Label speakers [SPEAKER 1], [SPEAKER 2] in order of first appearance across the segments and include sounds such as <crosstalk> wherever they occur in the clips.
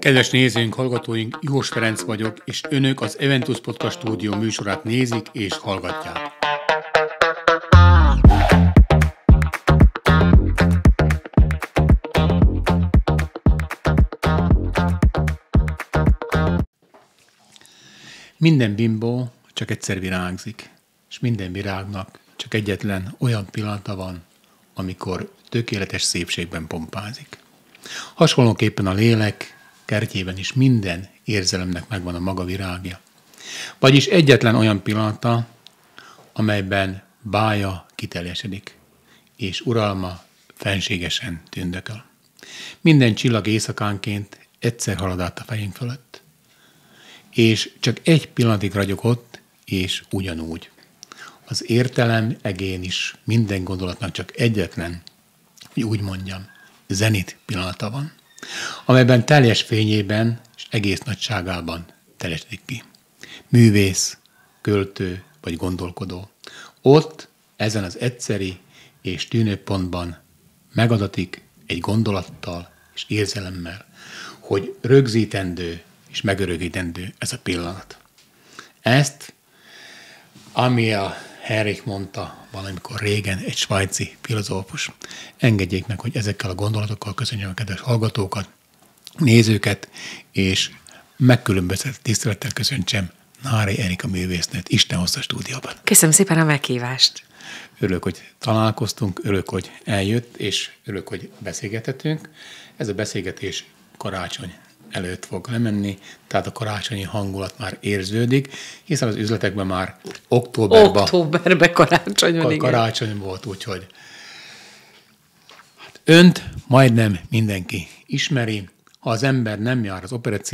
[SPEAKER 1] Kedves nézőink, hallgatóink, Jós Ferenc vagyok, és önök az Eventus Podcast stúdió műsorát nézik és hallgatják. Minden bimbó csak egyszer virágzik, és minden virágnak csak egyetlen olyan pillanata van, amikor tökéletes szépségben pompázik. Hasonlóképpen a lélek kertjében is minden érzelemnek megvan a maga virágja. Vagyis egyetlen olyan pillanata, amelyben bája kiteljesedik, és uralma fenségesen tündököl. Minden csillag éjszakánként egyszer halad át a fejünk fölött, és csak egy pillanatig ragyog ott, és ugyanúgy. Az értelem egén is minden gondolatnak csak egyetlen, hogy úgy mondjam, zenit pillanata van amelyben teljes fényében és egész nagyságában teljesedik ki. Művész, költő vagy gondolkodó. Ott, ezen az egyszeri és tűnőpontban megadatik egy gondolattal és érzelemmel, hogy rögzítendő és megörögítendő ez a pillanat. Ezt, ami a Henrik mondta valamikor régen egy svájci filozófus. Engedjék meg, hogy ezekkel a gondolatokkal köszönjük a kedves hallgatókat, nézőket, és megkülönböztetett tisztelettel köszöntsem Nári Erika művésznőt Isten hozta stúdióban.
[SPEAKER 2] Köszönöm szépen a meghívást.
[SPEAKER 1] Örülök, hogy találkoztunk, örülök, hogy eljött, és örülök, hogy beszélgetettünk. Ez a beszélgetés karácsony előtt fog lemenni, tehát a karácsonyi hangulat már érződik, hiszen az üzletekben már októberben...
[SPEAKER 2] októberbe karácsony van, Karácsony
[SPEAKER 1] volt, úgyhogy... Hát önt majdnem mindenki ismeri, ha az ember nem jár az operett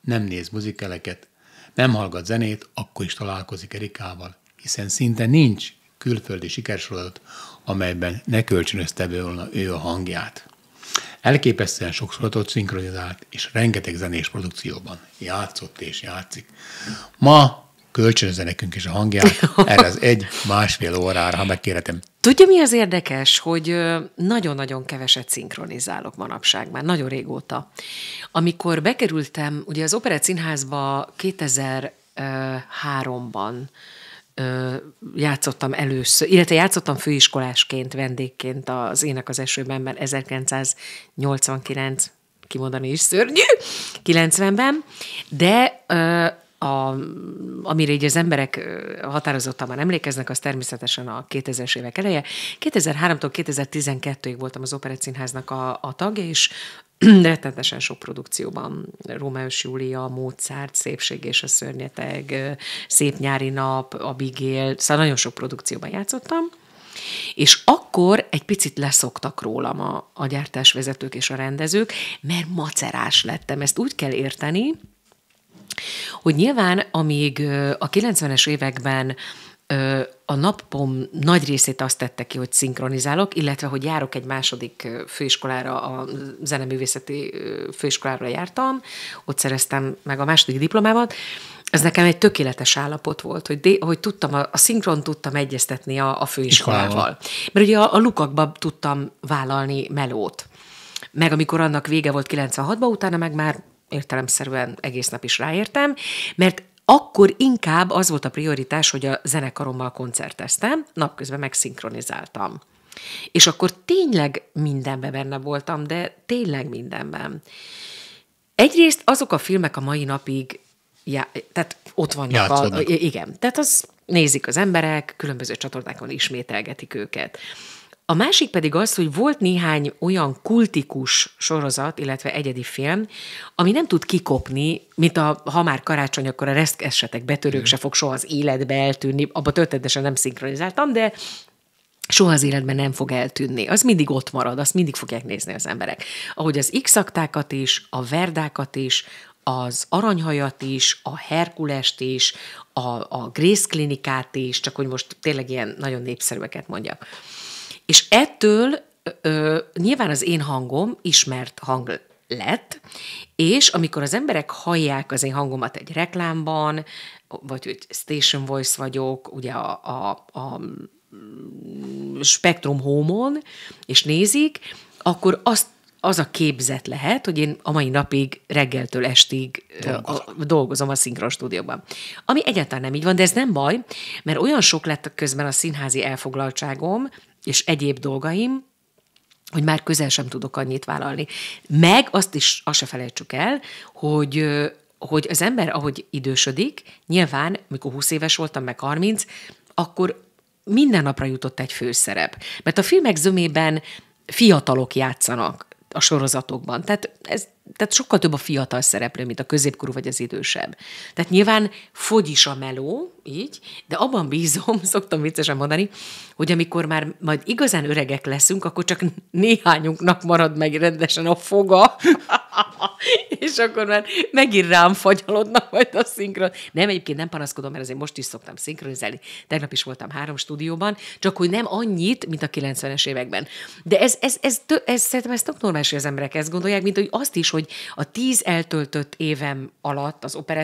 [SPEAKER 1] nem néz muzikeleket, nem hallgat zenét, akkor is találkozik Erikával, hiszen szinte nincs külföldi sikersorozat, amelyben ne kölcsönözte volna ő a hangját. Elképesztően sok szolatot szinkronizált, és rengeteg zenés produkcióban játszott és játszik. Ma kölcsönözze nekünk is a hangját, erre az egy másfél órára, ha megkérhetem.
[SPEAKER 2] Tudja, mi az érdekes, hogy nagyon-nagyon keveset szinkronizálok manapság már, nagyon régóta. Amikor bekerültem, ugye az Operett Színházba 2003-ban, játszottam először, illetve játszottam főiskolásként, vendégként az Ének az esőben, mert 1989 kimondani is szörnyű, 90-ben, de a, amire így az emberek határozottan már emlékeznek, az természetesen a 2000-es évek eleje. 2003-tól 2012-ig voltam az Operett Színháznak a, a tagja, és <clears throat> rettenetesen sok produkcióban. Rómeus Júlia, Mozart, Szépség és a Szörnyeteg, Szép nyári nap, Abigail, szóval nagyon sok produkcióban játszottam. És akkor egy picit leszoktak rólam a, a gyártásvezetők és a rendezők, mert macerás lettem. Ezt úgy kell érteni, hogy nyilván, amíg a 90-es években a napom nagy részét azt tette ki, hogy szinkronizálok, illetve, hogy járok egy második főiskolára, a zeneművészeti főiskolára jártam, ott szereztem meg a második diplomámat, ez nekem egy tökéletes állapot volt, hogy, de, hogy tudtam, a, a szinkron tudtam egyeztetni a, a főiskolával. Iskolával. Mert ugye a, a lukakba tudtam vállalni melót. Meg amikor annak vége volt 96-ban, utána meg már értelemszerűen egész nap is ráértem, mert akkor inkább az volt a prioritás, hogy a zenekarommal koncerteztem, napközben megszinkronizáltam. És akkor tényleg mindenben benne voltam, de tényleg mindenben. Egyrészt azok a filmek a mai napig, já, tehát ott vannak. A, igen, tehát az nézik az emberek, különböző csatornákon ismételgetik őket. A másik pedig az, hogy volt néhány olyan kultikus sorozat, illetve egyedi film, ami nem tud kikopni, mint a ha már karácsony, akkor a reszk esetek betörők mm. se fog soha az életbe eltűnni, abba történetesen nem szinkronizáltam, de soha az életben nem fog eltűnni. Az mindig ott marad, azt mindig fogják nézni az emberek. Ahogy az x is, a verdákat is, az aranyhajat is, a Herkulest is, a, a Grész klinikát is, csak hogy most tényleg ilyen nagyon népszerűeket mondjak. És ettől ö, nyilván az én hangom ismert hang lett, és amikor az emberek hallják az én hangomat egy reklámban, vagy hogy station voice vagyok, ugye a, a, a Spektrum Home-on, és nézik, akkor azt az a képzet lehet, hogy én a mai napig reggeltől estig dolgozom, a, dolgozom a szinkron stúdióban. Ami egyáltalán nem így van, de ez nem baj, mert olyan sok lett közben a színházi elfoglaltságom, és egyéb dolgaim, hogy már közel sem tudok annyit vállalni. Meg azt is, azt se felejtsük el, hogy hogy az ember, ahogy idősödik, nyilván, mikor 20 éves voltam, meg 30, akkor minden napra jutott egy főszerep. Mert a filmek zömében fiatalok játszanak a sorozatokban. Tehát ez tehát sokkal több a fiatal szereplő, mint a középkorú vagy az idősebb. Tehát nyilván fogy is a meló, így, de abban bízom, <laughs> szoktam viccesen mondani, hogy amikor már majd igazán öregek leszünk, akkor csak néhányunknak marad meg rendesen a foga, <laughs> és akkor már megint rám fagyalodnak majd a szinkron. Nem, egyébként nem panaszkodom, mert azért most is szoktam szinkronizálni. Tegnap is voltam három stúdióban, csak hogy nem annyit, mint a 90-es években. De ez, ez, ez, ez, ez szerintem ez normális, hogy az emberek ezt gondolják, mint hogy azt is, hogy a tíz eltöltött évem alatt az Operett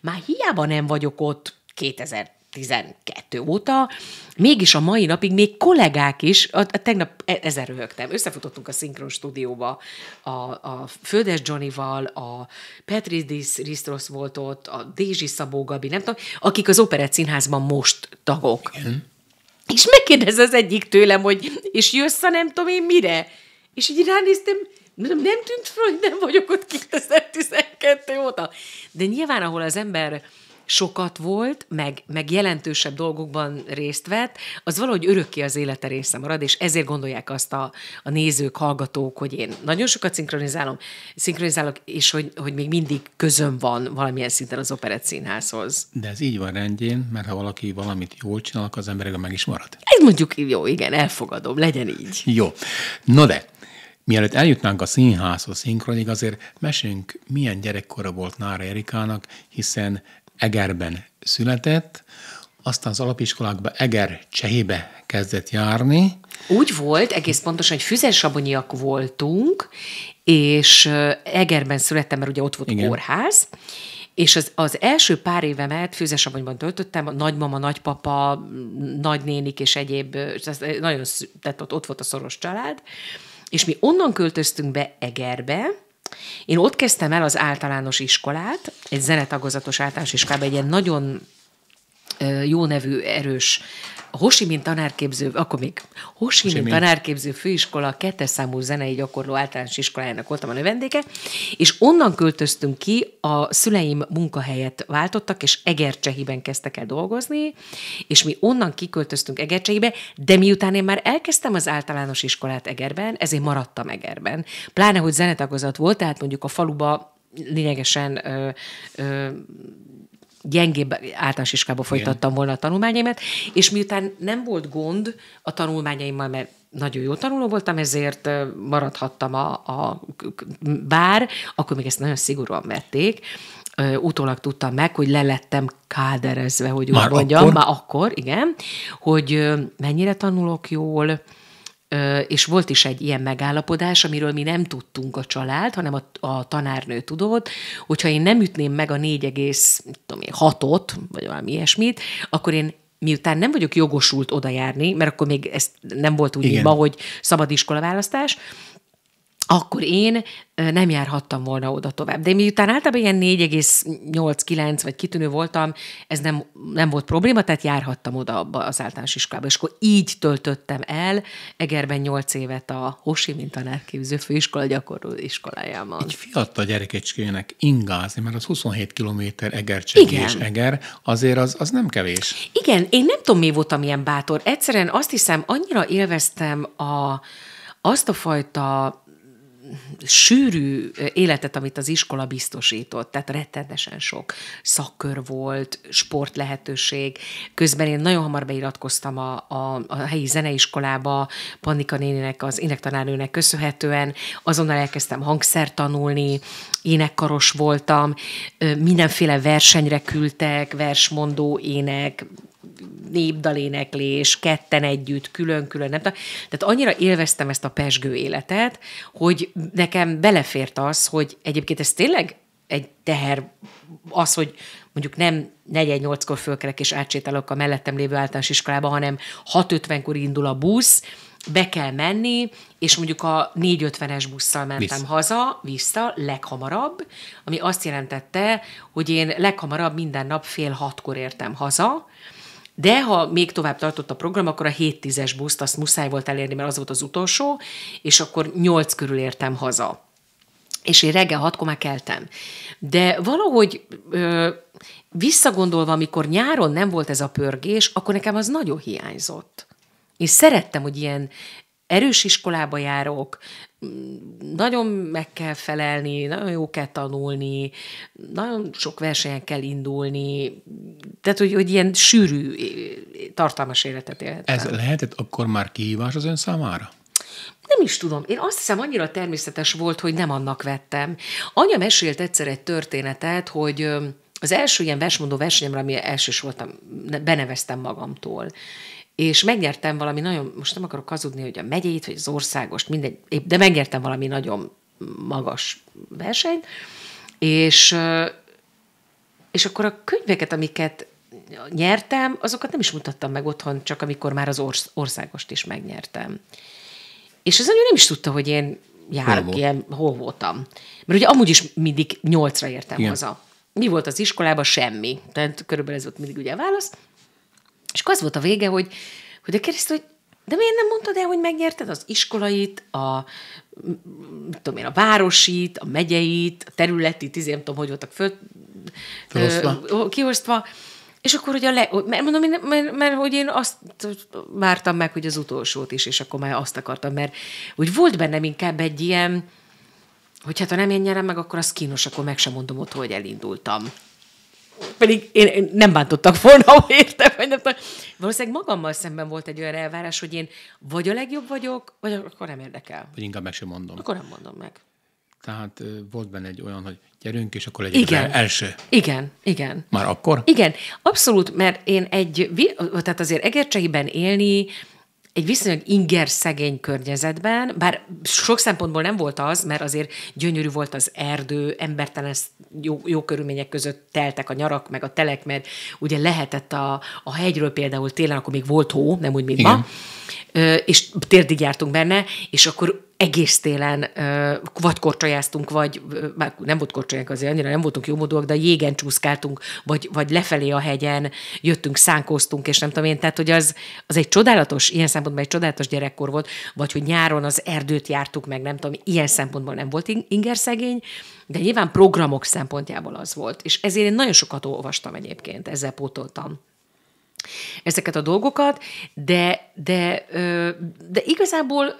[SPEAKER 2] már hiába nem vagyok ott 2000 12 óta, mégis a mai napig még kollégák is, a, a tegnap e, ezer röhögtem, összefutottunk a Szinkron stúdióba a, a Földes val a Petri Ristros volt ott, a Dézsi Szabó Gabi, nem tudom, akik az Operett Színházban most tagok. Igen. És megkérdez az egyik tőlem, hogy és jössz a nem tudom én mire? És így ránéztem, nem, nem tűnt fel, hogy nem vagyok ott 2012 óta. De nyilván, ahol az ember sokat volt, meg, meg jelentősebb dolgokban részt vett, az valahogy örökké az élete része marad, és ezért gondolják azt a, a nézők, hallgatók, hogy én nagyon sokat szinkronizálom, szinkronizálok, és hogy, hogy még mindig közöm van valamilyen szinten az operett színházhoz.
[SPEAKER 1] De ez így van rendjén, mert ha valaki valamit jól csinál, az emberek meg is marad.
[SPEAKER 2] Ez mondjuk jó, igen, elfogadom, legyen így.
[SPEAKER 1] Jó. Na de, Mielőtt eljutnánk a színházhoz, szinkronig, azért mesünk, milyen gyerekkora volt Nára Erikának, hiszen Egerben született, aztán az alapiskolákba Eger Csehébe kezdett járni.
[SPEAKER 2] Úgy volt, egész pontosan, hogy füzesabonyiak voltunk, és Egerben születtem, mert ugye ott volt Igen. kórház, és az, az első pár évemet Füzesabonyban töltöttem, a nagymama, nagypapa, nagynénik és egyéb, és nagyon, tehát ott, ott volt a szoros család, és mi onnan költöztünk be Egerbe, én ott kezdtem el az általános iskolát, egy zenetagozatos általános iskolába, egy ilyen nagyon jó nevű, erős a mint tanárképző, akkor még Hosi mint tanárképző főiskola kettes számú zenei gyakorló általános iskolájának voltam a növendéke, és onnan költöztünk ki, a szüleim munkahelyet váltottak, és Egercsehiben kezdtek el dolgozni, és mi onnan kiköltöztünk Egercsehibe, de miután én már elkezdtem az általános iskolát Egerben, ezért maradtam Egerben. Pláne, hogy zenetagozat volt, tehát mondjuk a faluba lényegesen ö, ö, gyengébb általános iskába folytattam volna a tanulmányaimat, és miután nem volt gond a tanulmányaimmal, mert nagyon jó tanuló voltam, ezért maradhattam a, a bár, akkor még ezt nagyon szigorúan vették, utólag tudtam meg, hogy lelettem káderezve, hogy úgy már mondjam, akkor? már akkor, igen, hogy mennyire tanulok jól, és volt is egy ilyen megállapodás, amiről mi nem tudtunk a család, hanem a, a tanárnő tudott, hogyha én nem ütném meg a 4,6-ot, vagy valami ilyesmit, akkor én miután nem vagyok jogosult oda járni, mert akkor még ez nem volt úgy ma, hogy szabad iskola választás, akkor én nem járhattam volna oda tovább. De miután általában ilyen 4,8-9 vagy kitűnő voltam, ez nem, nem volt probléma, tehát járhattam oda abba az általános iskolába. És akkor így töltöttem el Egerben 8 évet a Hosi, mint tanárképző főiskola gyakorló iskolájában. Egy
[SPEAKER 1] fiatal gyerekecskének ingázni, mert az 27 kilométer Eger és Eger, azért az, az nem kevés.
[SPEAKER 2] Igen, én nem tudom, mi voltam ilyen bátor. Egyszerűen azt hiszem, annyira élveztem a, azt a fajta sűrű életet, amit az iskola biztosított, tehát rettenesen sok szakkör volt, sportlehetőség. Közben én nagyon hamar beiratkoztam a, a, a helyi zeneiskolába, Pannika néninek, az énektanárnőnek köszönhetően. Azonnal elkezdtem hangszert tanulni, énekkaros voltam, mindenféle versenyre küldtek, versmondó, ének, népdaléneklés, ketten együtt, külön-külön, nem tudom. Tehát annyira élveztem ezt a pesgő életet, hogy nekem belefért az, hogy egyébként ez tényleg egy teher, az, hogy mondjuk nem 4-8-kor fölkerek és átsétálok a mellettem lévő általános iskolába, hanem 6-50-kor indul a busz, be kell menni, és mondjuk a 450-es busszal mentem vissza. haza, vissza, leghamarabb, ami azt jelentette, hogy én leghamarabb minden nap fél hatkor értem haza, de ha még tovább tartott a program, akkor a 7-10-es buszt azt muszáj volt elérni, mert az volt az utolsó, és akkor 8 körül értem haza. És én reggel hatkor már keltem. De valahogy ö, visszagondolva, amikor nyáron nem volt ez a pörgés, akkor nekem az nagyon hiányzott. És szerettem, hogy ilyen erős iskolába járok, nagyon meg kell felelni, nagyon jó kell tanulni, nagyon sok versenyen kell indulni, tehát, hogy, hogy ilyen sűrű, eh, tartalmas életet élhet. Ez
[SPEAKER 1] lehetett akkor már kihívás az ön számára?
[SPEAKER 2] Nem is tudom. Én azt hiszem, annyira természetes volt, hogy nem annak vettem. Anya mesélt egyszer egy történetet, hogy az első ilyen versmondó versenyemre, ami elsős voltam, beneveztem magamtól és megnyertem valami nagyon, most nem akarok hazudni, hogy a megyét, vagy az országost, mindegy, de megnyertem valami nagyon magas versenyt, és, és akkor a könyveket, amiket nyertem, azokat nem is mutattam meg otthon, csak amikor már az orsz- országost is megnyertem. És az anyu nem is tudta, hogy én járok hol ilyen, hol voltam. Mert ugye amúgy is mindig nyolcra értem Igen. haza. Mi volt az iskolában? Semmi. Tehát körülbelül ez volt mindig ugye a válasz. És akkor az volt a vége, hogy, hogy a kérdezte, hogy de miért nem mondtad el, hogy megnyerted az iskolait, a, mit tudom én, a városit, a megyeit, a területi, tizé, nem tudom, hogy voltak föl,
[SPEAKER 1] Ö,
[SPEAKER 2] kiosztva. És akkor hogy a le, mert mondom, én, mert, mert, mert, hogy én azt vártam meg, hogy az utolsót is, és akkor már azt akartam, mert úgy volt bennem inkább egy ilyen, hogy hát ha nem én nyerem meg, akkor az kínos, akkor meg sem mondom ott, hogy elindultam pedig én, én nem bántottak volna, <laughs> ha értem, vagy nem Valószínűleg magammal szemben volt egy olyan elvárás, hogy én vagy a legjobb vagyok, vagy akkor nem érdekel.
[SPEAKER 1] Vagy inkább meg sem mondom. Akkor nem mondom meg. Tehát volt benne egy olyan, hogy gyerünk, és akkor legyen igen. első.
[SPEAKER 2] Igen, igen. Már akkor? Igen, abszolút, mert én egy, tehát azért egercseiben élni, egy viszonylag inger szegény környezetben, bár sok szempontból nem volt az, mert azért gyönyörű volt az erdő, embertelen jó, jó körülmények között teltek a nyarak, meg a telek, mert ugye lehetett a, a hegyről például télen, akkor még volt hó, nem úgy, mint Igen. ma, és térdig jártunk benne, és akkor egész télen vagy korcsolyáztunk, vagy már nem volt korcsolyánk azért annyira, nem voltunk jó módúak, de jégen csúszkáltunk, vagy, vagy lefelé a hegyen, jöttünk, szánkóztunk, és nem tudom én, tehát hogy az, az egy csodálatos, ilyen szempontból egy csodálatos gyerekkor volt, vagy hogy nyáron az erdőt jártuk meg, nem tudom, ilyen szempontból nem volt ingerszegény, de nyilván programok szempontjából az volt. És ezért én nagyon sokat olvastam egyébként, ezzel pótoltam ezeket a dolgokat, de, de, de igazából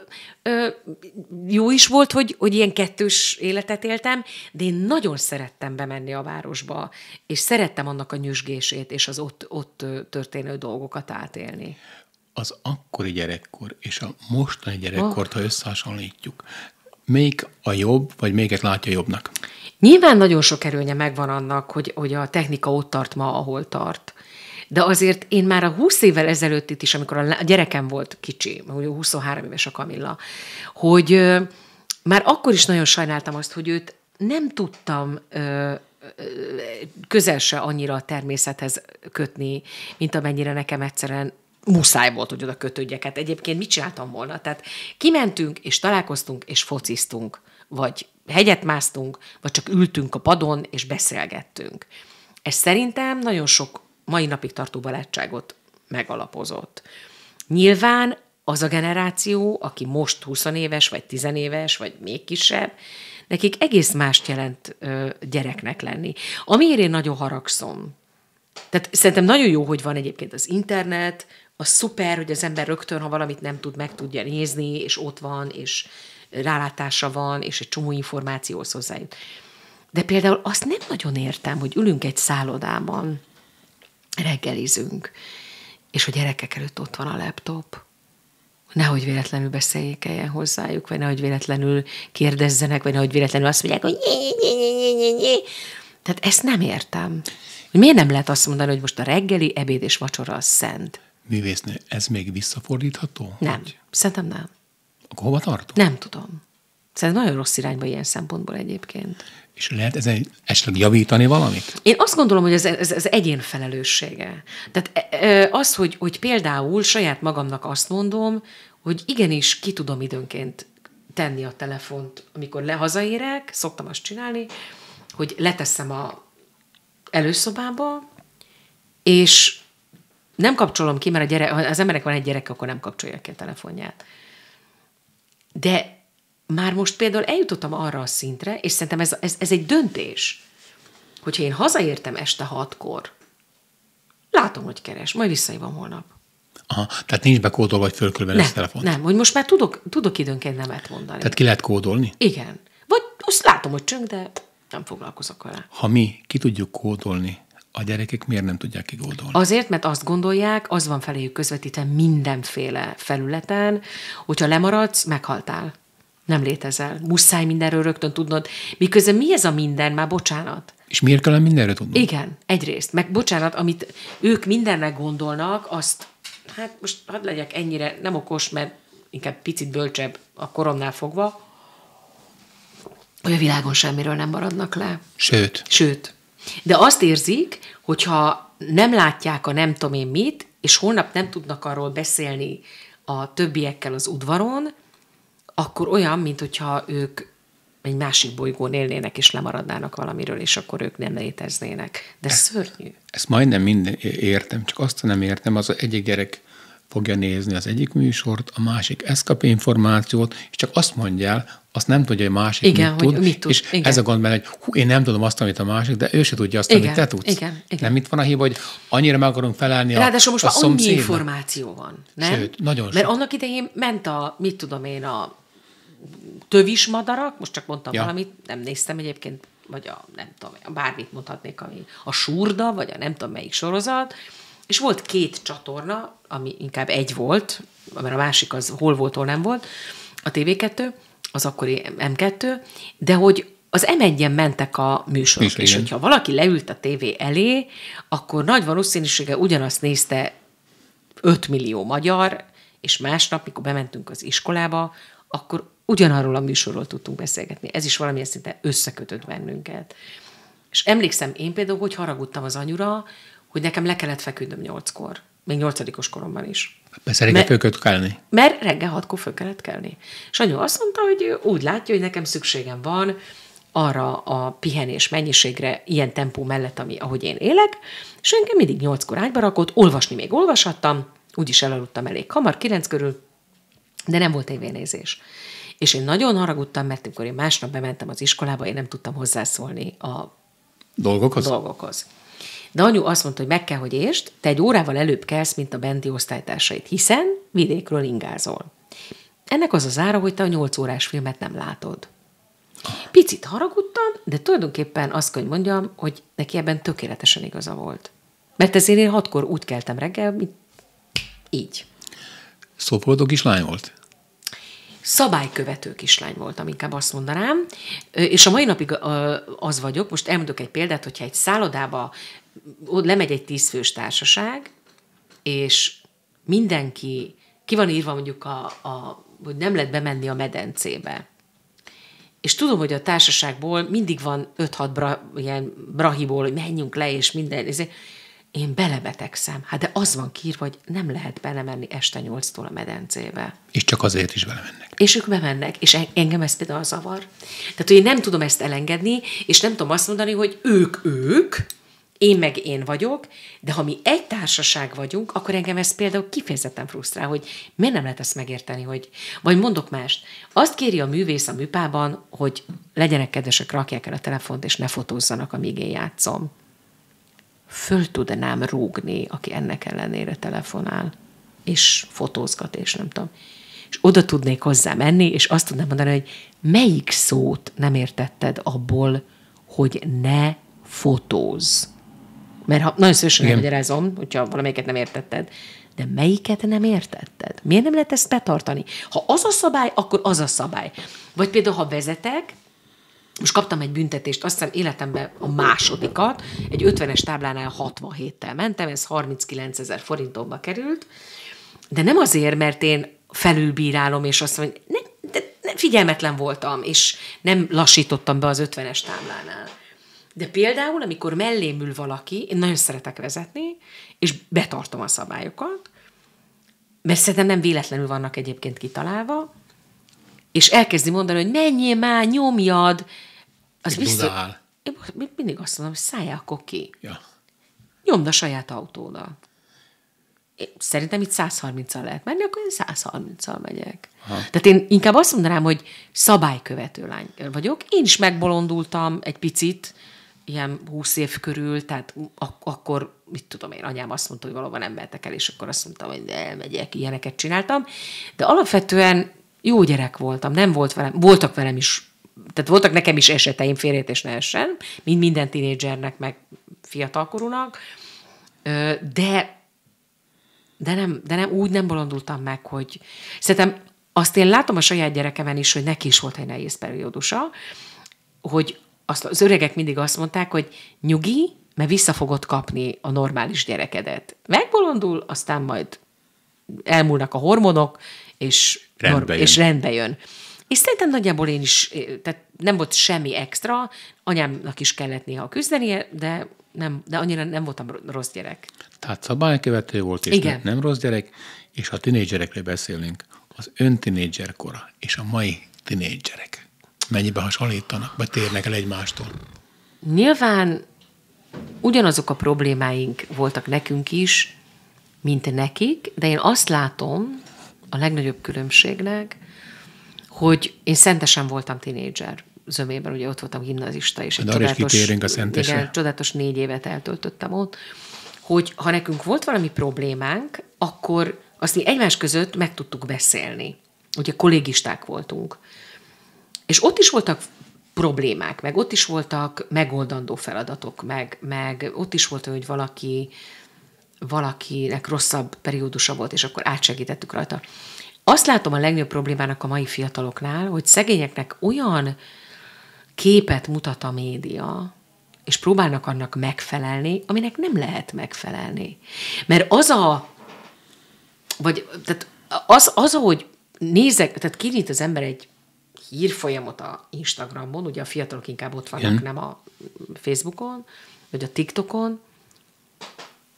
[SPEAKER 2] jó is volt, hogy, hogy ilyen kettős életet éltem, de én nagyon szerettem bemenni a városba, és szerettem annak a nyüzsgését, és az ott, ott történő dolgokat átélni
[SPEAKER 1] az akkori gyerekkor és a mostani gyerekkort, oh. ha összehasonlítjuk, melyik a jobb, vagy melyiket látja jobbnak?
[SPEAKER 2] Nyilván nagyon sok erőnye megvan annak, hogy, hogy a technika ott tart ma, ahol tart de azért én már a 20 évvel ezelőtt itt is, amikor a gyerekem volt kicsi, ugye 23 éves a Kamilla, hogy már akkor is nagyon sajnáltam azt, hogy őt nem tudtam közel se annyira a természethez kötni, mint amennyire nekem egyszerűen muszáj volt, hogy oda kötődjek. Hát egyébként mit csináltam volna? Tehát kimentünk, és találkoztunk, és fociztunk, vagy hegyet másztunk, vagy csak ültünk a padon, és beszélgettünk. Ez szerintem nagyon sok mai napig tartó barátságot megalapozott. Nyilván az a generáció, aki most 20 éves, vagy 10 éves, vagy még kisebb, nekik egész mást jelent ö, gyereknek lenni. Amiért én nagyon haragszom. Tehát szerintem nagyon jó, hogy van egyébként az internet, a szuper, hogy az ember rögtön, ha valamit nem tud, meg tudja nézni, és ott van, és rálátása van, és egy csomó információhoz hozzájut. De például azt nem nagyon értem, hogy ülünk egy szállodában, reggelizünk, és a gyerekek előtt ott van a laptop, nehogy véletlenül beszéljék el hozzájuk, vagy nehogy véletlenül kérdezzenek, vagy nehogy véletlenül azt mondják, hogy nyi nyé, nyé, nyé, nyé. Tehát ezt nem értem. Hogy miért nem lehet azt mondani, hogy most a reggeli, ebéd és vacsora az szent?
[SPEAKER 1] Művésznő, ez még visszafordítható? Nem.
[SPEAKER 2] Hogy? Szerintem nem. Akkor hova tartunk? Nem tudom. Szerintem nagyon rossz irányba ilyen szempontból egyébként.
[SPEAKER 1] És lehet egy esetleg javítani valamit?
[SPEAKER 2] Én azt gondolom, hogy ez, ez, ez egyén felelőssége. Tehát e, e, az, hogy, hogy például saját magamnak azt mondom, hogy igenis ki tudom időnként tenni a telefont, amikor lehazaérek, szoktam azt csinálni, hogy leteszem a előszobába, és nem kapcsolom ki, mert a gyere, ha az emberek van egy gyerek, akkor nem kapcsolja ki a telefonját. De már most például eljutottam arra a szintre, és szerintem ez, ez, ez egy döntés, hogyha én hazaértem este hatkor, látom, hogy keres, majd visszajövöm holnap.
[SPEAKER 1] Aha, tehát nincs bekódolva, vagy fölkülben a telefon. Nem,
[SPEAKER 2] hogy most már tudok, tudok időnként nemet mondani. Tehát
[SPEAKER 1] ki lehet kódolni?
[SPEAKER 2] Igen. Vagy azt látom, hogy csöng, de nem foglalkozok vele.
[SPEAKER 1] Ha mi ki tudjuk kódolni, a gyerekek miért nem tudják kigódolni?
[SPEAKER 2] Azért, mert azt gondolják, az van feléjük közvetítve mindenféle felületen, hogyha lemaradsz, meghaltál nem létezel. Muszáj mindenről rögtön tudnod. Miközben mi ez a minden? Már bocsánat. És miért kellene mindenről tudnod? Igen, egyrészt. Meg bocsánat, amit ők mindennek gondolnak, azt, hát most hadd legyek ennyire nem okos, mert inkább picit bölcsebb a koromnál fogva, hogy a világon semmiről nem maradnak le.
[SPEAKER 1] Sőt. Sőt.
[SPEAKER 2] De azt érzik, hogyha nem látják a nem tudom én mit, és holnap nem tudnak arról beszélni a többiekkel az udvaron, akkor olyan, mint hogyha ők egy másik bolygón élnének, és lemaradnának valamiről, és akkor ők nem léteznének. De ezt, szörnyű.
[SPEAKER 1] Ezt majdnem minden értem, csak azt nem értem, az egyik gyerek fogja nézni az egyik műsort, a másik ezt kap információt, és csak azt el, azt nem tudja, hogy a másik igen, mit, hogy tud, mit tud. És igen. ez a gond benne, hogy hú, én nem tudom azt, amit a másik, de ő se tudja azt, igen, amit te tudsz. Igen, igen. Nem itt van a hiba, hogy annyira meg akarunk felelni Ráadásul a Ráadásul most a már annyi információ van, nem? Sőt, nagyon Mert sok.
[SPEAKER 2] annak idején ment a, mit tudom én, a tövis madarak, most csak mondtam ja. valamit, nem néztem egyébként, vagy a nem tudom, bármit mondhatnék, ami a surda, vagy a nem tudom melyik sorozat, és volt két csatorna, ami inkább egy volt, mert a másik az hol volt, hol nem volt, a TV2, az akkori M2, de hogy az m mentek a műsorok, Műsor, és igen. hogyha valaki leült a TV elé, akkor nagy valószínűsége ugyanazt nézte 5 millió magyar, és másnap, mikor bementünk az iskolába, akkor ugyanarról a műsorról tudtunk beszélgetni. Ez is valamilyen szinte összekötött bennünket. És emlékszem én például, hogy haragudtam az anyura, hogy nekem le kellett feküdnöm nyolckor. Még nyolcadikos koromban is. Persze reggel mert, föl kellett kelni. Mert reggel hatkor föl kellett kelni. És anyu azt mondta, hogy úgy látja, hogy nekem szükségem van arra a pihenés mennyiségre, ilyen tempó mellett, ami, ahogy én élek, és engem mindig nyolckor ágyba rakott, olvasni még olvashattam, úgyis elaludtam elég hamar, kilenc körül, de nem volt tévénézés. És én nagyon haragudtam, mert amikor én másnap bementem az iskolába, én nem tudtam hozzászólni a dolgokhoz. dolgokhoz. De anyu azt mondta, hogy meg kell, hogy ést, te egy órával előbb kelsz, mint a benti osztálytársait, hiszen vidékről ingázol. Ennek az az ára, hogy te a 8 órás filmet nem látod. Picit haragudtam, de tulajdonképpen azt kell, hogy mondjam, hogy neki ebben tökéletesen igaza volt. Mert ezért én hatkor úgy keltem reggel, mint így.
[SPEAKER 1] Szóboldog is lány volt?
[SPEAKER 2] szabálykövető kislány voltam, inkább azt mondanám, és a mai napig az vagyok, most elmondok egy példát, hogyha egy szállodába lemegy egy tízfős társaság, és mindenki, ki van írva mondjuk, a, a, hogy nem lehet bemenni a medencébe, és tudom, hogy a társaságból mindig van 5-6 bra, ilyen brahiból, hogy menjünk le, és minden, ezért én belebetegszem. Hát de az van kír, hogy nem lehet belemenni este nyolctól a medencébe.
[SPEAKER 1] És csak azért is belemennek.
[SPEAKER 2] És ők bemennek, és engem ez például zavar. Tehát, hogy én nem tudom ezt elengedni, és nem tudom azt mondani, hogy ők ők, én meg én vagyok, de ha mi egy társaság vagyunk, akkor engem ez például kifejezetten frusztrál, hogy miért nem lehet ezt megérteni, hogy... Vagy mondok mást. Azt kéri a művész a műpában, hogy legyenek kedvesek, rakják el a telefont, és ne fotózzanak, amíg én játszom föl tudnám rúgni, aki ennek ellenére telefonál, és fotózgat, és nem tudom. És oda tudnék hozzá menni, és azt tudnám mondani, hogy melyik szót nem értetted abból, hogy ne fotóz. Mert ha, nagyon szívesen elmagyarázom, hogyha valamelyiket nem értetted, de melyiket nem értetted? Miért nem lehet ezt betartani? Ha az a szabály, akkor az a szabály. Vagy például, ha vezetek, most kaptam egy büntetést, azt hiszem életemben a másodikat, egy 50-es táblánál 67-tel mentem, ez 39 ezer forintomba került, de nem azért, mert én felülbírálom, és azt mondom, hogy ne, de, ne, figyelmetlen voltam, és nem lassítottam be az 50-es táblánál. De például, amikor mellém ül valaki, én nagyon szeretek vezetni, és betartom a szabályokat, mert szerintem nem véletlenül vannak egyébként kitalálva, és elkezdi mondani, hogy menjél már, nyomjad, az Mit biztos, Én mindig azt mondom, hogy szálljál akkor ki. Ja. Nyomd a saját autódal. Én szerintem itt 130-al lehet menni, akkor én 130-al megyek. Aha. Tehát én inkább azt mondanám, hogy szabálykövető lány vagyok. Én is megbolondultam egy picit, ilyen 20 év körül, tehát ak- akkor, mit tudom én, anyám azt mondta, hogy valóban nem mehetek el, és akkor azt mondtam, hogy elmegyek, ilyeneket csináltam. De alapvetően jó gyerek voltam, nem volt velem, voltak velem is tehát voltak nekem is eseteim férjét és ne mint minden tinédzsernek, meg fiatalkorúnak, de de nem, de nem, úgy nem bolondultam meg, hogy szerintem azt én látom a saját gyerekemen is, hogy neki is volt egy nehéz periódusa, hogy azt az öregek mindig azt mondták, hogy nyugi, mert vissza fogod kapni a normális gyerekedet. Megbolondul, aztán majd elmúlnak a hormonok, és rendbe, jön. És rendbe jön. És szerintem nagyjából én is, eh, tehát nem volt semmi extra, anyámnak is kellett néha küzdenie, de nem, de annyira nem voltam rossz gyerek.
[SPEAKER 1] Tehát szabálykövető volt, és Igen. Nem, rossz gyerek, és ha tinédzserekről beszélünk, az ön tinédzserkora és a mai tinédzserek mennyiben hasonlítanak, vagy térnek el egymástól?
[SPEAKER 2] Nyilván ugyanazok a problémáink voltak nekünk is, mint nekik, de én azt látom a legnagyobb különbségnek, hogy én szentesen voltam tinédzser zömében, ugye ott voltam gimnazista, és egy csodálatos, is a igen, csodálatos négy évet eltöltöttem ott, hogy ha nekünk volt valami problémánk, akkor azt mi egymás között meg tudtuk beszélni. Ugye kollégisták voltunk. És ott is voltak problémák, meg ott is voltak megoldandó feladatok, meg, meg ott is volt, hogy valaki valakinek rosszabb periódusa volt, és akkor átsegítettük rajta. Azt látom a legnagyobb problémának a mai fiataloknál, hogy szegényeknek olyan képet mutat a média, és próbálnak annak megfelelni, aminek nem lehet megfelelni. Mert az a, vagy tehát az, az ahogy nézek, tehát kinyit az ember egy hírfolyamot a Instagramon, ugye a fiatalok inkább ott vannak, Igen. nem a Facebookon, vagy a TikTokon,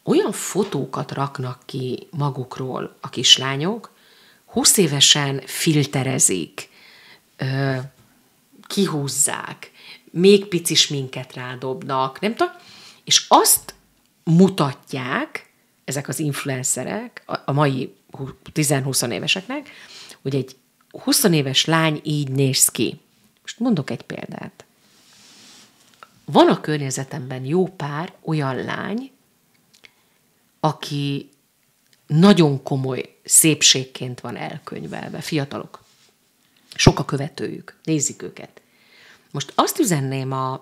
[SPEAKER 2] olyan fotókat raknak ki magukról a kislányok, 20 évesen filterezik, kihúzzák, még picis minket rádobnak, nem tudom, és azt mutatják ezek az influencerek a mai 10-20 éveseknek, hogy egy 20 éves lány így néz ki. Most mondok egy példát. Van a környezetemben jó pár olyan lány, aki nagyon komoly szépségként van elkönyvelve. Fiatalok. Sok a követőjük. Nézik őket. Most azt üzenném a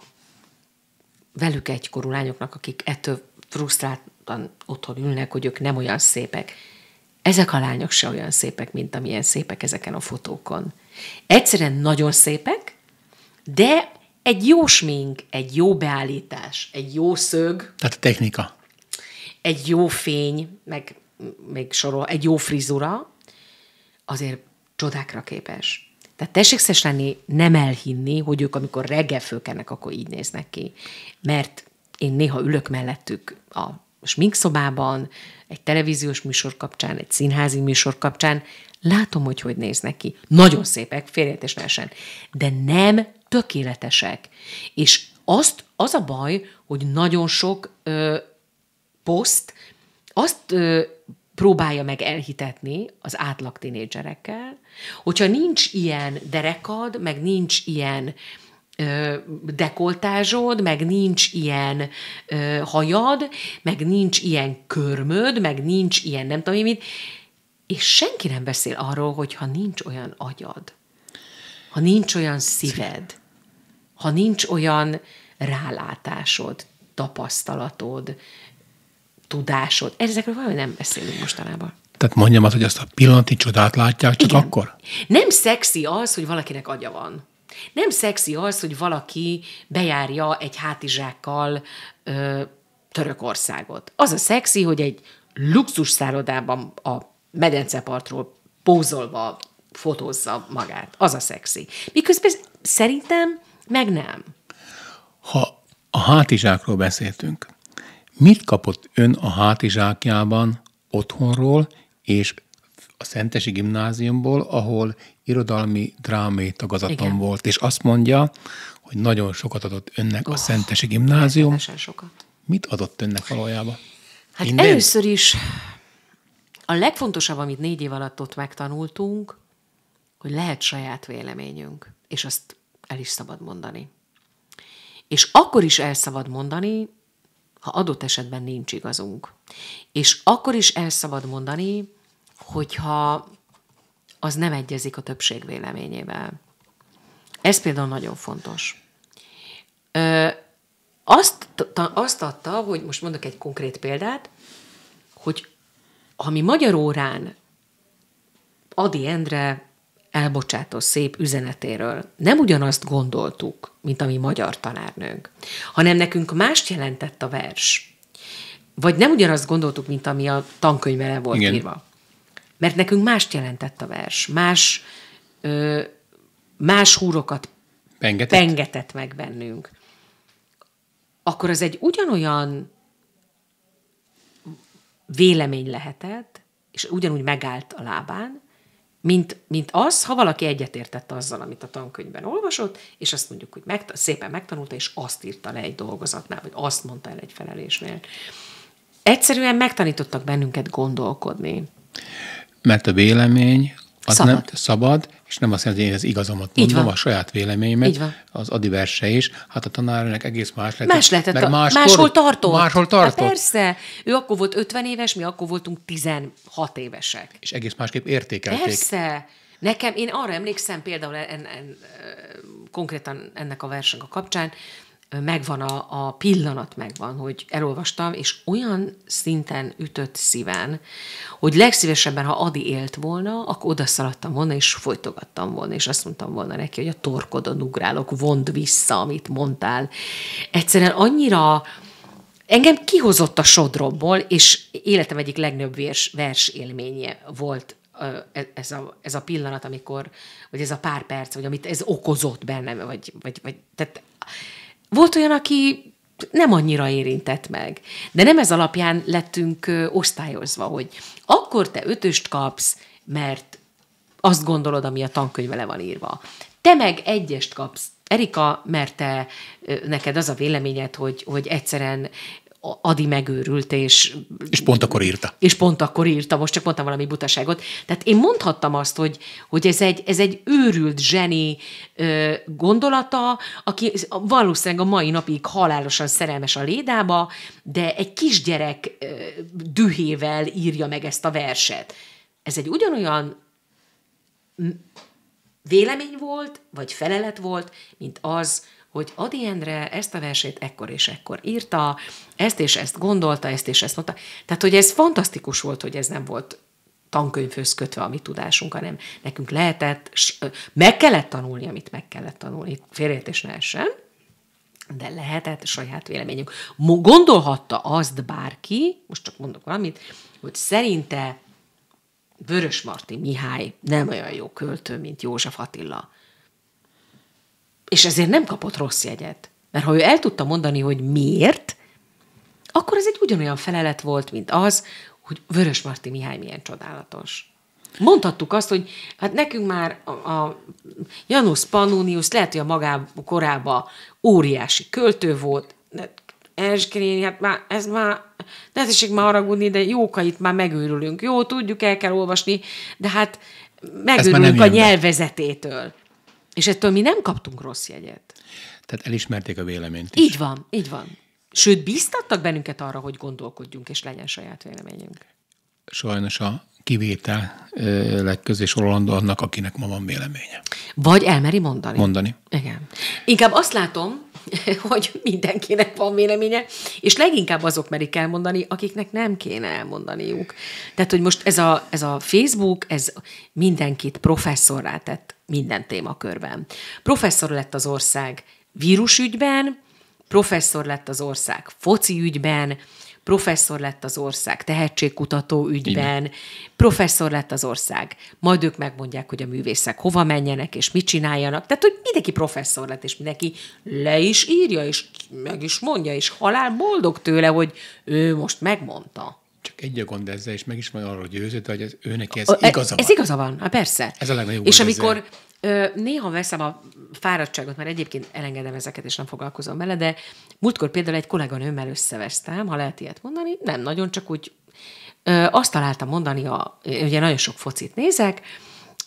[SPEAKER 2] velük egykorú lányoknak, akik ettől frusztráltan otthon ülnek, hogy ők nem olyan szépek. Ezek a lányok se olyan szépek, mint amilyen szépek ezeken a fotókon. Egyszerűen nagyon szépek, de egy jó smink, egy jó beállítás, egy jó szög.
[SPEAKER 1] Tehát a technika.
[SPEAKER 2] Egy jó fény, meg még sorol, egy jó frizura, azért csodákra képes. Tehát tessék szes lenni, nem elhinni, hogy ők amikor reggel fölkennek, akkor így néznek ki. Mert én néha ülök mellettük a sminkszobában, egy televíziós műsor kapcsán, egy színházi műsor kapcsán, látom, hogy hogy néznek ki. Nagyon szépek, félértésnesen. De nem tökéletesek. És azt, az a baj, hogy nagyon sok ö, poszt, azt ö, próbálja meg elhitetni az átlag tinédzserekkel, hogyha nincs ilyen derekad, meg nincs ilyen ö, dekoltázsod, meg nincs ilyen ö, hajad, meg nincs ilyen körmöd, meg nincs ilyen nem tudom mit, és senki nem beszél arról, hogy ha nincs olyan agyad, ha nincs olyan szíved, ha nincs olyan rálátásod, tapasztalatod, tudásod. Ezekről valami nem beszélünk mostanában.
[SPEAKER 1] Tehát mondjam azt, hogy azt a pillanatnyi csodát látják csak Igen. akkor?
[SPEAKER 2] Nem szexi az, hogy valakinek agya van. Nem szexi az, hogy valaki bejárja egy hátizsákkal ö, Törökországot. Az a szexi, hogy egy luxus szállodában a medencepartról pózolva fotózza magát. Az a szexi. Miközben szerintem meg nem. Ha
[SPEAKER 1] a hátizsákról beszéltünk, Mit kapott ön a hátizsákjában otthonról és a Szentesi Gimnáziumból, ahol irodalmi drámai tagazatom Igen. volt, és azt mondja, hogy nagyon sokat adott önnek oh, a Szentesi Gimnázium. sokat. Mit adott önnek valójában? Hát Innen? először
[SPEAKER 2] is a legfontosabb, amit négy év alatt ott megtanultunk, hogy lehet saját véleményünk, és azt el is szabad mondani. És akkor is el szabad mondani, ha adott esetben nincs igazunk. És akkor is el szabad mondani, hogyha az nem egyezik a többség véleményével. Ez például nagyon fontos. Ö, azt, ta, azt adta, hogy most mondok egy konkrét példát, hogy ha mi magyar órán Adi Endre elbocsátó szép üzenetéről nem ugyanazt gondoltuk, mint ami magyar tanárnőnk, hanem nekünk mást jelentett a vers. Vagy nem ugyanazt gondoltuk, mint ami a tankönyvele volt Igen. írva. Mert nekünk mást jelentett a vers, más, ö, más húrokat pengetett? pengetett meg bennünk. Akkor az egy ugyanolyan vélemény lehetett, és ugyanúgy megállt a lábán, mint, mint az, ha valaki egyetértett azzal, amit a tankönyvben olvasott, és azt mondjuk, hogy megt szépen megtanulta, és azt írta le egy dolgozatnál, vagy azt mondta el egy felelésnél. Egyszerűen megtanítottak bennünket gondolkodni.
[SPEAKER 1] Mert a vélemény az szabad. nem szabad, és nem azt jelenti, hogy én az igazamat mondom, a saját véleményemet, az Adi az is, hát a tanárnak egész más lehetett. Más lehetett, mert a, máshol tartott. Máshol hát tartott. Hát persze,
[SPEAKER 2] ő akkor volt 50 éves, mi akkor voltunk 16 évesek. És
[SPEAKER 1] egész másképp értékelték. Persze.
[SPEAKER 2] Nekem, én arra emlékszem például en, en, en, konkrétan ennek a versenek a kapcsán, megvan a, a pillanat, megvan, hogy elolvastam, és olyan szinten ütött szíven, hogy legszívesebben, ha Adi élt volna, akkor odaszaladtam volna, és folytogattam volna, és azt mondtam volna neki, hogy a torkodon ugrálok, vond vissza, amit mondtál. Egyszerűen annyira engem kihozott a sodromból, és életem egyik legnagyobb vers, vers élménye volt e, ez a, ez a pillanat, amikor, vagy ez a pár perc, vagy amit ez okozott bennem, vagy, vagy, vagy tehát volt olyan, aki nem annyira érintett meg. De nem ez alapján lettünk osztályozva, hogy akkor te ötöst kapsz, mert azt gondolod, ami a tankönyve le van írva. Te meg egyest kapsz, Erika, mert te, neked az a véleményed, hogy, hogy egyszerűen Adi megőrült, és... És
[SPEAKER 1] pont akkor írta.
[SPEAKER 2] És pont akkor írta, most csak mondtam valami butaságot. Tehát én mondhattam azt, hogy, hogy ez, egy, ez egy őrült zseni ö, gondolata, aki valószínűleg a mai napig halálosan szerelmes a lédába, de egy kisgyerek ö, dühével írja meg ezt a verset. Ez egy ugyanolyan vélemény volt, vagy felelet volt, mint az, hogy Adi Endre ezt a versét ekkor és ekkor írta, ezt és ezt gondolta, ezt és ezt mondta. Tehát, hogy ez fantasztikus volt, hogy ez nem volt tankönyvhöz kötve a mi tudásunk, hanem nekünk lehetett, meg kellett tanulni, amit meg kellett tanulni, félreértés ne essen, de lehetett saját véleményünk. Gondolhatta azt bárki, most csak mondok valamit, hogy szerinte Vörös Marti Mihály nem olyan jó költő, mint József Attila. És ezért nem kapott rossz jegyet. Mert ha ő el tudta mondani, hogy miért, akkor ez egy ugyanolyan felelet volt, mint az, hogy Vörös Marti Mihály milyen csodálatos. Mondhattuk azt, hogy hát nekünk már a, a Janus Pannonius lehet, hogy a magá korába óriási költő volt, de Eskrény, hát már, ez már, ne tessék már haragudni, de jókait már megőrülünk. Jó, tudjuk, el kell olvasni, de hát megőrülünk a nyelvezetétől. És ettől mi nem kaptunk rossz jegyet.
[SPEAKER 1] Tehát elismerték a véleményt is.
[SPEAKER 2] Így van, így van. Sőt, bíztattak bennünket arra, hogy gondolkodjunk, és legyen saját véleményünk.
[SPEAKER 1] Sajnos a kivétel legköz és annak, akinek ma van véleménye.
[SPEAKER 2] Vagy elmeri mondani. Mondani. Igen. Inkább azt látom, <laughs> hogy mindenkinek van véleménye, és leginkább azok merik elmondani, akiknek nem kéne elmondaniuk. Tehát, hogy most ez a, ez a Facebook, ez mindenkit professzorrá tett minden témakörben. Professzor lett az ország vírusügyben, professzor lett az ország foci ügyben, professzor lett az ország tehetségkutató ügyben, Igen. professzor lett az ország. Majd ők megmondják, hogy a művészek hova menjenek és mit csináljanak. Tehát, hogy mindenki professzor lett, és mindenki le is írja, és meg is mondja, és halál boldog tőle, hogy ő most megmondta
[SPEAKER 1] csak egy a gond ezzel, és meg is van arról győződve, hogy ez, neki ez e, igaza van. Ez igaza van, hát persze. Ez a legnagyobb És amikor
[SPEAKER 2] ezzel. ö, néha veszem a fáradtságot, mert egyébként elengedem ezeket, és nem foglalkozom vele, de múltkor például egy kolléganőmmel összevesztem, ha lehet ilyet mondani, nem nagyon, csak úgy ö, azt találtam mondani, a, ugye nagyon sok focit nézek,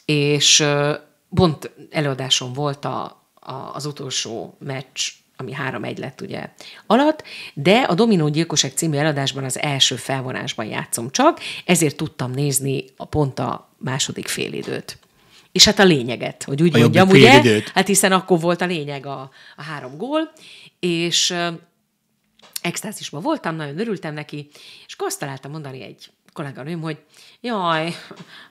[SPEAKER 2] és ö, pont előadásom volt a, a, az utolsó meccs ami 3-1 lett ugye alatt, de a Dominó Gyilkosság című eladásban az első felvonásban játszom csak, ezért tudtam nézni a pont a második félidőt. És hát a lényeget, hogy úgy a mondjam, ugye? Időt. Hát hiszen akkor volt a lényeg a, a három gól, és extázisban voltam, nagyon örültem neki, és akkor azt találtam mondani egy kolléganőm, hogy jaj,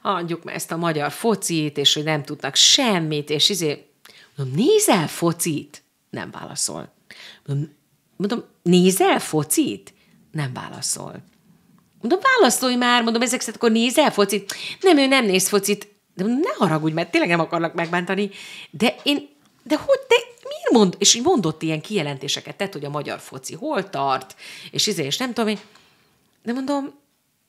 [SPEAKER 2] adjuk meg ezt a magyar focit, és hogy nem tudnak semmit, és izé, mondom, nézel focit? Nem válaszol. Mondom, nézel focit? Nem válaszol. Mondom, válaszolj már, mondom, ezek szerint akkor nézel focit? Nem, ő nem néz focit. De mondom, ne haragudj, mert tényleg nem akarlak megbántani. De én, de hogy, de miért mond, és így mondott ilyen kijelentéseket, tett, hogy a magyar foci hol tart, és izé, és nem tudom én. De mondom,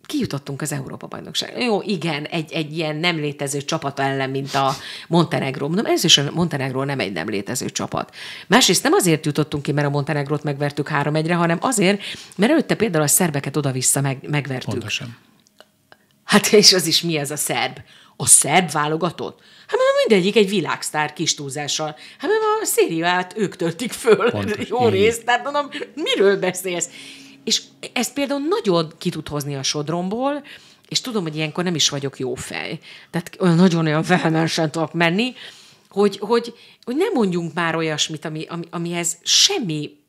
[SPEAKER 2] kijutottunk az európa bajnokság. Jó, igen, egy, egy ilyen nem létező csapat ellen, mint a Montenegró. Mondom, ez is a Montenegró nem egy nem létező csapat. Másrészt nem azért jutottunk ki, mert a Montenegrót megvertük három egyre, hanem azért, mert előtte például a szerbeket oda-vissza meg, megvertük. Pontosan. Hát és az is mi ez a szerb? A szerb válogatott? Hát mert mindegyik egy világsztár kis túlzással. Hát mert a szériát ők töltik föl Pontos. jó részt, tehát mondom, miről beszélsz? És ezt például nagyon ki tud hozni a sodromból, és tudom, hogy ilyenkor nem is vagyok jó fej. Tehát olyan nagyon-olyan vehemensen tudok menni, hogy, hogy, hogy ne mondjunk már olyasmit, ami, ami, amihez semmi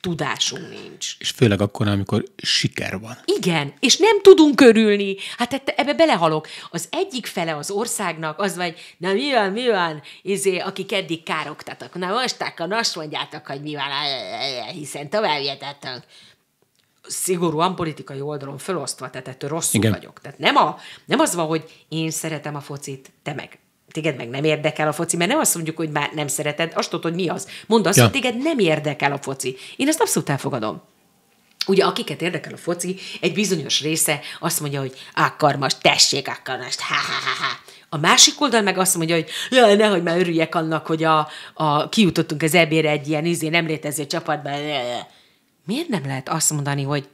[SPEAKER 2] tudásunk nincs.
[SPEAKER 1] És főleg akkor, amikor siker van.
[SPEAKER 2] Igen, és nem tudunk örülni. Hát ebbe belehalok. Az egyik fele az országnak az vagy, na mi van, mi van, izé, akik eddig károktatok. Na most akkor azt mondjátok, hogy mi van, hiszen tovább jöttetek szigorúan politikai oldalon felosztva, tehát ettől rosszul Igen. vagyok. Tehát nem, a, nem az van, hogy én szeretem a focit, te meg téged meg nem érdekel a foci, mert nem azt mondjuk, hogy már nem szereted, azt tudod, hogy mi az. Mondd azt, ja. hogy téged nem érdekel a foci. Én ezt abszolút elfogadom. Ugye, akiket érdekel a foci, egy bizonyos része azt mondja, hogy akkor most tessék, akkor most, ha, ha, ha, ha. A másik oldal meg azt mondja, hogy jaj, nehogy már örüljek annak, hogy a, a kijutottunk az ebére egy ilyen izé nem létező csapatban. Jaj, jaj. Miért nem lehet azt mondani, hogy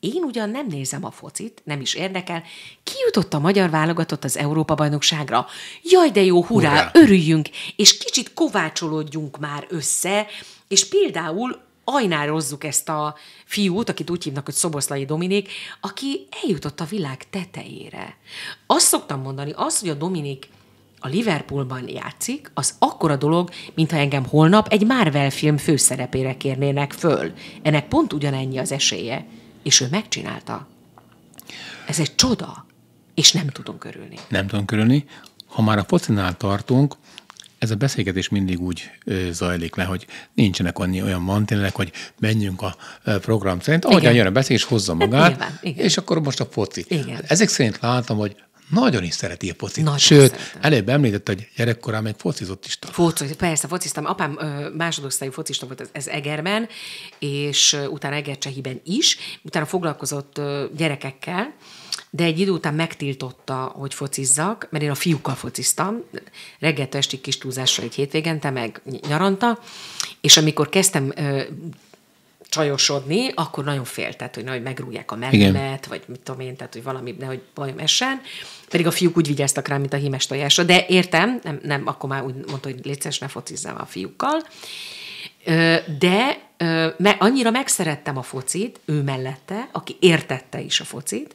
[SPEAKER 2] én ugyan nem nézem a focit, nem is érdekel, ki jutott a magyar válogatott az Európa-bajnokságra? Jaj, de jó, hurrá, hurrá, örüljünk, és kicsit kovácsolódjunk már össze, és például ajnározzuk ezt a fiút, akit úgy hívnak, hogy Szoboszlai Dominik, aki eljutott a világ tetejére. Azt szoktam mondani, az, hogy a Dominik a Liverpoolban játszik, az akkora dolog, mintha engem holnap egy Marvel film főszerepére kérnének föl. Ennek pont ugyanennyi az esélye. És ő megcsinálta. Ez egy csoda, és nem tudunk örülni.
[SPEAKER 1] Nem tudunk örülni. Ha már a focinál tartunk, ez a beszélgetés mindig úgy ö, zajlik le, hogy nincsenek annyi olyan mantinelek, hogy menjünk a ö, program szerint. Ahogyan jön a beszélgetés, hozza hát magát, igen, igen. és akkor most a foci. Igen. Hát ezek szerint látom, hogy nagyon is szereti a focit. Nagy Sőt, szeretem. előbb említett, hogy gyerekkorán még focizott is.
[SPEAKER 2] Foci, persze, fociztam. Apám másodosztályú focista volt ez, ez Egerben, és utána Egercsehiben is. Utána foglalkozott gyerekekkel, de egy idő után megtiltotta, hogy focizzak, mert én a fiúkkal fociztam, reggel estig kis túlzásra egy hétvégente, meg nyaranta, és amikor kezdtem csajosodni, akkor nagyon féltett, hogy nagy megrúgják a mellemet, vagy mit tudom én, tehát hogy valami, nehogy bajom essen. Pedig a fiúk úgy vigyáztak rá, mint a hímes tojásra, de értem, nem, nem akkor már úgy mondta, hogy létszeres, ne focizzam a fiúkkal. De me, annyira megszerettem a focit, ő mellette, aki értette is a focit,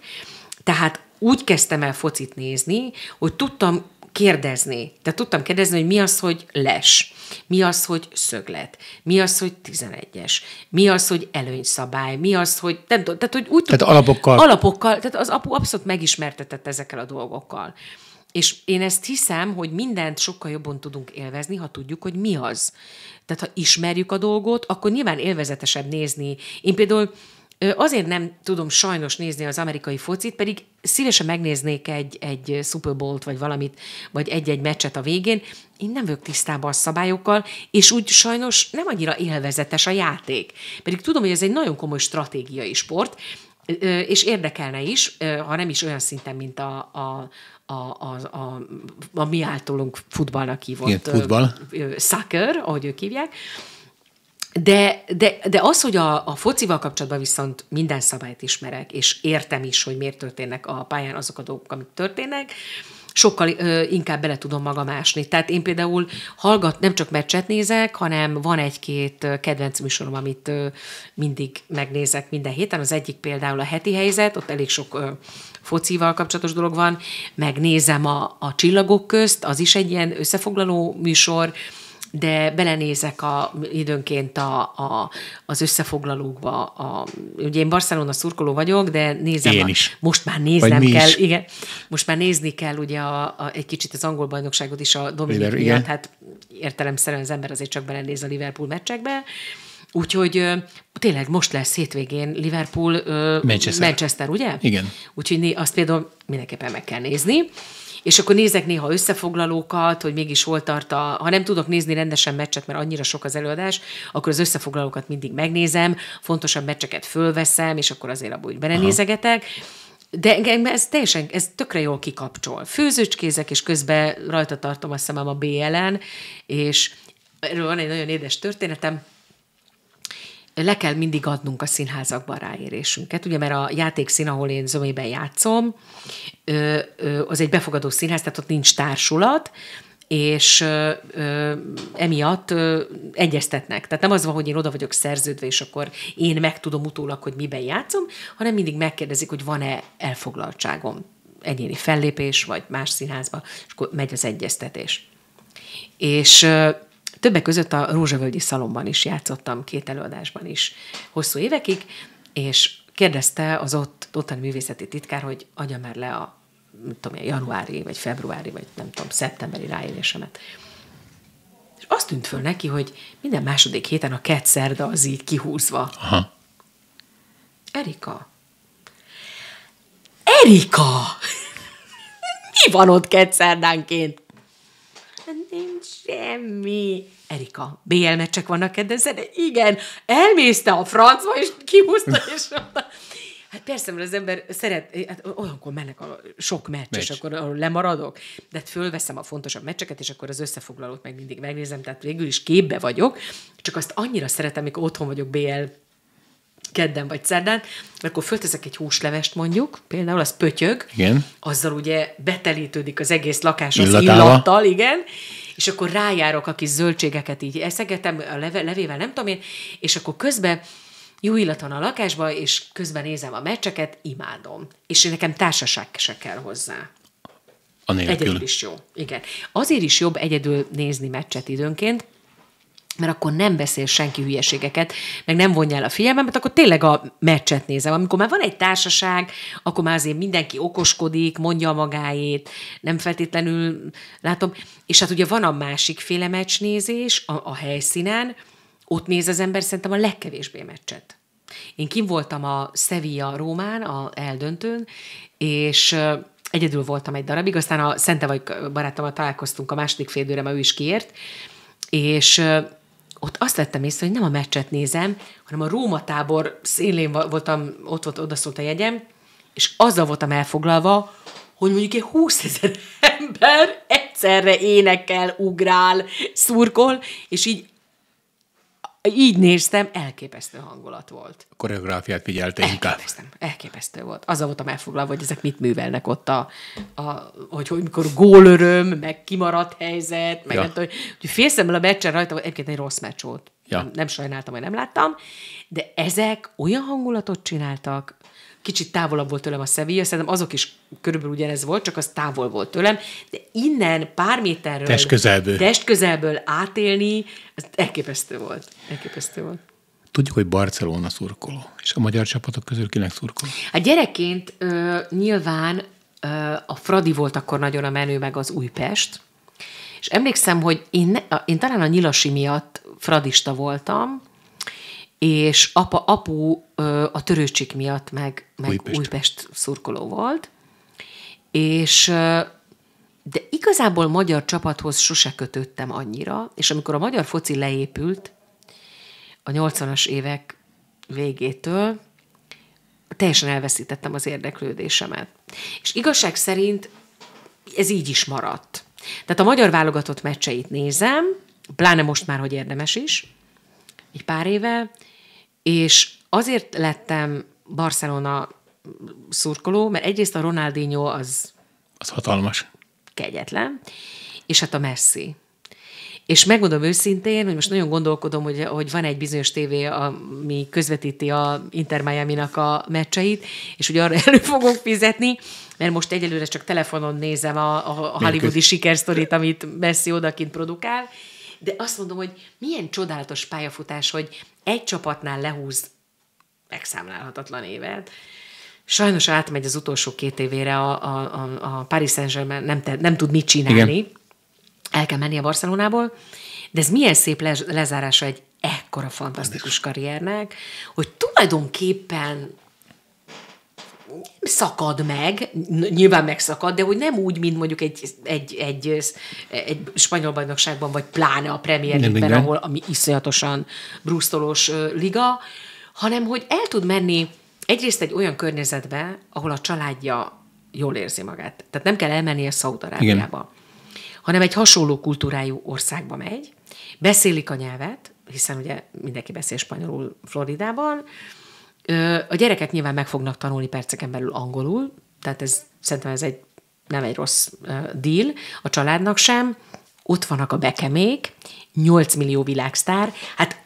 [SPEAKER 2] tehát úgy kezdtem el focit nézni, hogy tudtam kérdezni. De tudtam kérdezni, hogy mi az, hogy les, mi az, hogy szöglet, mi az, hogy 11-es, mi az, hogy előnyszabály, mi az, hogy... Nem, tehát, hogy úgy tehát alapokkal. Alapokkal, tehát az apu abszolút megismertetett ezekkel a dolgokkal. És én ezt hiszem, hogy mindent sokkal jobban tudunk élvezni, ha tudjuk, hogy mi az. Tehát ha ismerjük a dolgot, akkor nyilván élvezetesebb nézni. Én például Azért nem tudom sajnos nézni az amerikai focit, pedig szívesen megnéznék egy, egy Super Bowl-t, vagy valamit, vagy egy-egy meccset a végén. Én nem vagyok tisztában a szabályokkal, és úgy sajnos nem annyira élvezetes a játék. Pedig tudom, hogy ez egy nagyon komoly stratégiai sport, és érdekelne is, ha nem is olyan szinten, mint a, a, a, a, a, a mi általunk futballnak hívott Igen, futball. soccer, ahogy ők hívják, de, de, de az, hogy a, a focival kapcsolatban viszont minden szabályt ismerek, és értem is, hogy miért történnek a pályán azok a dolgok, amik történnek, sokkal ö, inkább bele tudom magam ásni. Tehát én például hallgat, nem csak meccset nézek, hanem van egy-két kedvenc műsorom, amit ö, mindig megnézek minden héten. Az egyik például a heti helyzet, ott elég sok ö, focival kapcsolatos dolog van. Megnézem a, a csillagok közt, az is egy ilyen összefoglaló műsor, ö, de belenézek a, időnként a, a, az összefoglalókba. A, ugye én Barcelona szurkoló vagyok, de nézem. Én is. most már néznem kell. Is. Igen, most már nézni kell ugye a, a, egy kicsit az angol bajnokságot is a Dominik Liber, miatt. Hát értelemszerűen az ember azért csak belenéz a Liverpool meccsekbe. Úgyhogy tényleg most lesz hétvégén Liverpool, Manchester, Manchester ugye? Igen. Úgyhogy azt például mindenképpen meg kell nézni és akkor nézek néha összefoglalókat, hogy mégis hol tart a, ha nem tudok nézni rendesen meccset, mert annyira sok az előadás, akkor az összefoglalókat mindig megnézem, fontosabb meccseket fölveszem, és akkor azért abból úgy belenézegetek. De engem ez teljesen, ez tökre jól kikapcsol. Főzőcskézek, és közben rajta tartom a szemem a BL-en, és erről van egy nagyon édes történetem, le kell mindig adnunk a színházakban ráérésünket, ugye mert a játékszín, ahol én zömében játszom, az egy befogadó színház, tehát ott nincs társulat, és ö, ö, emiatt ö, egyeztetnek. Tehát nem az van, hogy én oda vagyok szerződve, és akkor én megtudom utólag, hogy miben játszom, hanem mindig megkérdezik, hogy van-e elfoglaltságom, egyéni fellépés, vagy más színházba, és akkor megy az egyeztetés. És Többek között a Rózsavölgyi Szalomban is játszottam, két előadásban is hosszú évekig, és kérdezte az ott, ottani művészeti titkár, hogy adja már le a nem tudom, januári, vagy februári, vagy nem tudom, szeptemberi ráélésemet. És azt tűnt föl neki, hogy minden második héten a két szerda az így kihúzva. Aha. Erika. Erika! <laughs> Mi van ott két szerdánként? nincs semmi. Erika, BL meccsek vannak kedden de Igen, elmészte a francba, és kihúzta, <laughs> és Hát persze, mert az ember szeret, hát olyankor mennek a sok meccs, meccs. és akkor lemaradok, de hát fölveszem a fontosabb meccseket, és akkor az összefoglalót meg mindig megnézem, tehát végül is képbe vagyok, csak azt annyira szeretem, amikor otthon vagyok BL kedden vagy szerdán, akkor föltezek egy húslevest mondjuk, például az pötyög, igen. azzal ugye betelítődik az egész lakás az Illatálva. illattal, igen, és akkor rájárok a kis zöldségeket így eszegetem a leve, levével, nem tudom én, és akkor közben jó illat van a lakásban, és közben nézem a meccseket, imádom. És nekem társaság se kell hozzá. Egyedül is jó. Igen. Azért is jobb egyedül nézni meccset időnként, mert akkor nem beszél senki hülyeségeket, meg nem vonja el a figyelmet, mert akkor tényleg a meccset nézem. Amikor már van egy társaság, akkor már azért mindenki okoskodik, mondja a magáét, nem feltétlenül látom. És hát ugye van a másik féle meccsnézés a, a helyszínen, ott néz az ember szerintem a legkevésbé meccset. Én kim voltam a Sevilla-Rómán, a eldöntőn, és egyedül voltam egy darabig, aztán a Szente vagy barátommal találkoztunk a második fél időre, mert ő is kiért, és ott azt vettem észre, hogy nem a meccset nézem, hanem a Róma tábor szélén voltam, ott volt, oda szólt a jegyem, és azzal voltam elfoglalva, hogy mondjuk egy 20 ezer <laughs> ember egyszerre énekel, ugrál, szurkol, és így így néztem, elképesztő hangulat volt.
[SPEAKER 1] A koreográfiát figyelte inkább. Elképesztő,
[SPEAKER 2] elképesztő volt. Azzal voltam elfoglalva, hogy ezek mit művelnek ott, a, a, hogy, hogy mikor gólöröm, meg kimaradt helyzet, meg ja. nem tudom, hogy félszemmel a meccsen rajta, egyébként egy rossz meccs volt. Ja. Nem, nem sajnáltam, hogy nem láttam, de ezek olyan hangulatot csináltak, kicsit távolabb volt tőlem a Sevilla, szerintem azok is körülbelül ugyanez volt, csak az távol volt tőlem, de innen pár méterről, test közelből, test közelből átélni, az elképesztő volt. Elképesztő volt.
[SPEAKER 1] Tudjuk, hogy Barcelona szurkoló, és a magyar csapatok közül kinek szurkoló?
[SPEAKER 2] A hát gyerekként ö, nyilván ö, a Fradi volt akkor nagyon a menő, meg az Újpest, és emlékszem, hogy én, én talán a nyilasi miatt fradista voltam, és apa, apu a törőcsik miatt meg, meg Újpest. Újpest szurkoló volt, és de igazából magyar csapathoz sose kötöttem annyira, és amikor a magyar foci leépült a 80-as évek végétől, teljesen elveszítettem az érdeklődésemet. És igazság szerint ez így is maradt. Tehát a magyar válogatott meccseit nézem, pláne most már, hogy érdemes is, egy pár éve, és azért lettem Barcelona szurkoló, mert egyrészt a Ronaldinho az...
[SPEAKER 1] Az hatalmas.
[SPEAKER 2] Kegyetlen. És hát a Messi. És megmondom őszintén, hogy most nagyon gondolkodom, hogy, hogy van egy bizonyos tévé, ami közvetíti a Inter miami a meccseit, és ugye arra <laughs> elő fogok fizetni, mert most egyelőre csak telefonon nézem a, a hollywoodi sikersztorit, amit Messi odakint produkál, de azt mondom, hogy milyen csodálatos pályafutás, hogy egy csapatnál lehúz megszámlálhatatlan évet, sajnos átmegy az utolsó két évére a, a, a, a Paris Saint-Germain, nem, te, nem tud mit csinálni, Igen. el kell menni a Barcelonából, de ez milyen szép le, lezárása egy ekkora fantasztikus karriernek, hogy tulajdonképpen szakad meg, nyilván megszakad, de hogy nem úgy, mint mondjuk egy, egy, egy, egy spanyol bajnokságban, vagy pláne a Premier league ahol ami iszonyatosan brusztolós liga, hanem hogy el tud menni egyrészt egy olyan környezetbe, ahol a családja jól érzi magát. Tehát nem kell elmennie Szaudarábiába, hanem egy hasonló kultúrájú országba megy, beszélik a nyelvet, hiszen ugye mindenki beszél spanyolul Floridában, a gyerekek nyilván meg fognak tanulni perceken belül angolul, tehát ez szerintem ez egy nem egy rossz deal, a családnak sem. Ott vannak a bekemék, 8 millió világsztár, hát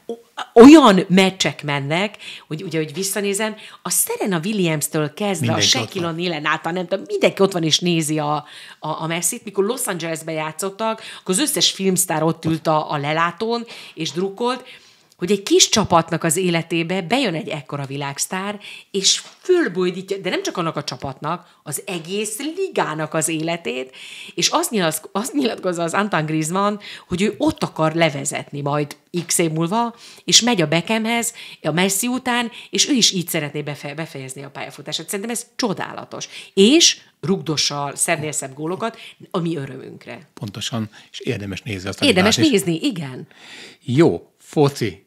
[SPEAKER 2] olyan meccsek mennek, hogy ugye, hogy visszanézem, a Serena Williams-től kezdve mindenki a Shaquille O'Neal-en által, nem tudom, mindenki ott van és nézi a, a, a messi mikor Los Angelesbe játszottak, akkor az összes filmsztár ott ült a, a lelátón, és drukkolt, hogy egy kis csapatnak az életébe bejön egy ekkora világsztár, és fölbojdítja, de nem csak annak a csapatnak, az egész ligának az életét, és azt, nyilaz, azt nyilatkozza az Antoine Griezmann, hogy ő ott akar levezetni majd x év múlva, és megy a bekemhez a Messi után, és ő is így szeretné befejezni a pályafutását. Szerintem ez csodálatos. És rugdossal, szednél szebb gólokat, ami örömünkre.
[SPEAKER 1] Pontosan, és érdemes nézni azt. Érdemes nézni, igen. Jó, foci,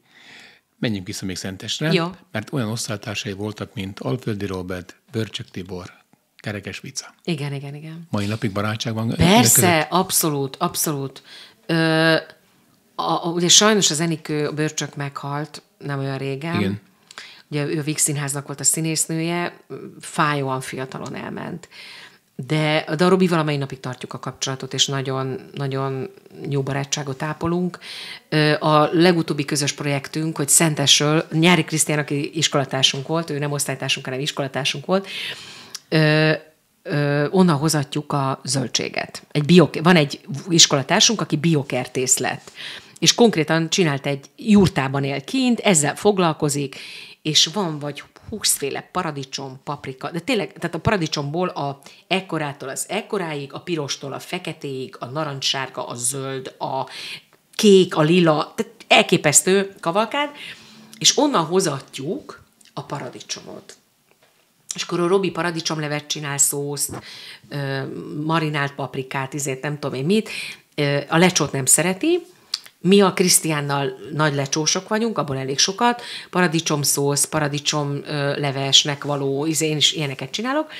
[SPEAKER 1] Menjünk vissza még Szentesre, Jó. mert olyan osztálytársai voltak, mint Alföldi Robert, Börcsök Tibor, Kerekes Vica.
[SPEAKER 2] Igen, igen, igen.
[SPEAKER 1] Mai napig barátságban? Persze,
[SPEAKER 2] abszolút, abszolút. Ö, a, a, ugye sajnos az Enikő Börcsök meghalt nem olyan régen. Igen. Ugye ő a Víg Színháznak volt a színésznője, fájóan fiatalon elment de, de a Robi valamely napig tartjuk a kapcsolatot, és nagyon, nagyon jó barátságot ápolunk. A legutóbbi közös projektünk, hogy Szentesről, Nyári Krisztián, aki iskolatársunk volt, ő nem osztálytársunk, hanem iskolatársunk volt, ö, ö, onnan hozatjuk a zöldséget. Egy bio, van egy iskolatársunk, aki biokertész lett, és konkrétan csinált egy jurtában él kint, ezzel foglalkozik, és van vagy húszféle paradicsom, paprika, de tényleg, tehát a paradicsomból a ekkorától az ekkoráig, a pirostól a feketéig, a narancssárga, a zöld, a kék, a lila, tehát elképesztő kavalkád, és onnan hozatjuk a paradicsomot. És akkor a Robi paradicsomlevet csinál szószt, marinált paprikát, izért nem tudom én mit, a lecsót nem szereti, mi a Krisztiánnal nagy lecsósok vagyunk, abból elég sokat, paradicsom szósz, paradicsom levesnek való, izé, én is ilyeneket csinálok,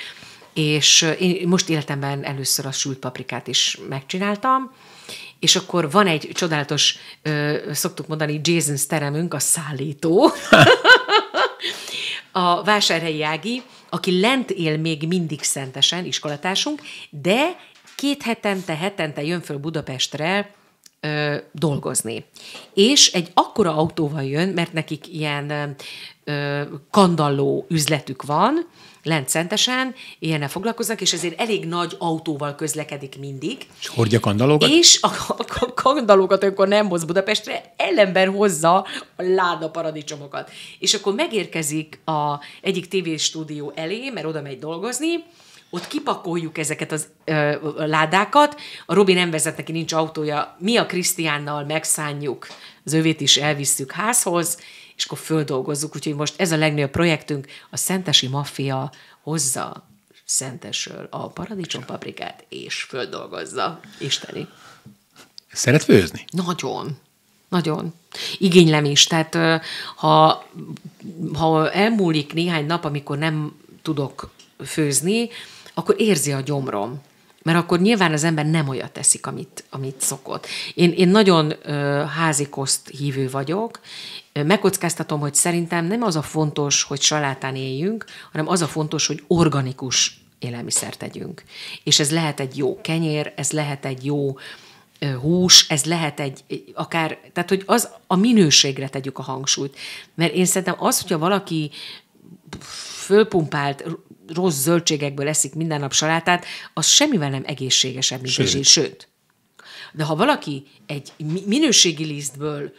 [SPEAKER 2] és én most életemben először a sült paprikát is megcsináltam, és akkor van egy csodálatos, ö, szoktuk mondani, Jason teremünk, a szállító, <laughs> a vásárhelyi Ági, aki lent él még mindig szentesen, iskolatásunk, de két hetente, hetente jön föl Budapestre ö, dolgozni. És egy akkora autóval jön, mert nekik ilyen ö, kandalló üzletük van, lent szentesen, ilyennel foglalkoznak, és ezért elég nagy autóval közlekedik mindig.
[SPEAKER 1] És hordja kandalókat?
[SPEAKER 2] És a, a kandalókat akkor nem hoz Budapestre, ellenben hozza a láda paradicsomokat. És akkor megérkezik a egyik stúdió elé, mert oda megy dolgozni, ott kipakoljuk ezeket az ö, ládákat, a Robi nem vezet, neki nincs autója, mi a Krisztiánnal megszánjuk, az övét is elvisszük házhoz, és akkor földolgozzuk. Úgyhogy most ez a legnagyobb projektünk, a Szentesi Maffia hozza Szentesről a paradicsompaprikát és földolgozza. Isteni. Szeret főzni? Nagyon. Nagyon. Igénylem is. Tehát ha, ha elmúlik néhány nap, amikor nem tudok főzni, akkor érzi a gyomrom. Mert akkor nyilván az ember nem olyat teszik, amit, amit szokott. Én, én nagyon ö, házikoszt hívő vagyok, megkockáztatom, hogy szerintem nem az a fontos, hogy salátán éljünk, hanem az a fontos, hogy organikus élelmiszert tegyünk. És ez lehet egy jó kenyér, ez lehet egy jó hús, ez lehet egy akár, tehát hogy az a minőségre tegyük a hangsúlyt. Mert én szerintem az, hogyha valaki fölpumpált rossz zöldségekből eszik minden nap salátát, az semmivel nem egészségesebb, mint sőt. Sőt. De ha valaki egy minőségi lisztből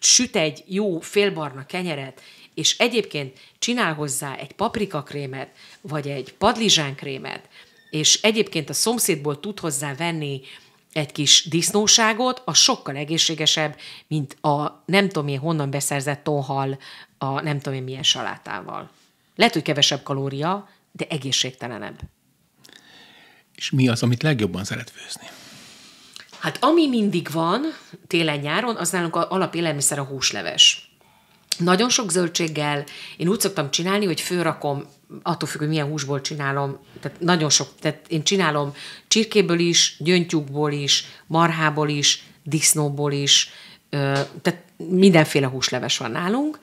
[SPEAKER 2] süt egy jó félbarna kenyeret, és egyébként csinál hozzá egy paprikakrémet, vagy egy padlizsánkrémet, és egyébként a szomszédból tud hozzá venni egy kis disznóságot, az sokkal egészségesebb, mint a nem tudom én honnan beszerzett tonhal a nem tudom én milyen salátával. Lehet, hogy kevesebb kalória, de egészségtelenebb.
[SPEAKER 1] És mi az, amit legjobban szeret főzni?
[SPEAKER 2] Hát ami mindig van télen-nyáron, az nálunk a alapélelmiszer a húsleves. Nagyon sok zöldséggel, én úgy szoktam csinálni, hogy főrakom, attól függ, hogy milyen húsból csinálom, tehát nagyon sok, tehát én csinálom csirkéből is, gyöngytyúkból is, marhából is, disznóból is, tehát mindenféle húsleves van nálunk,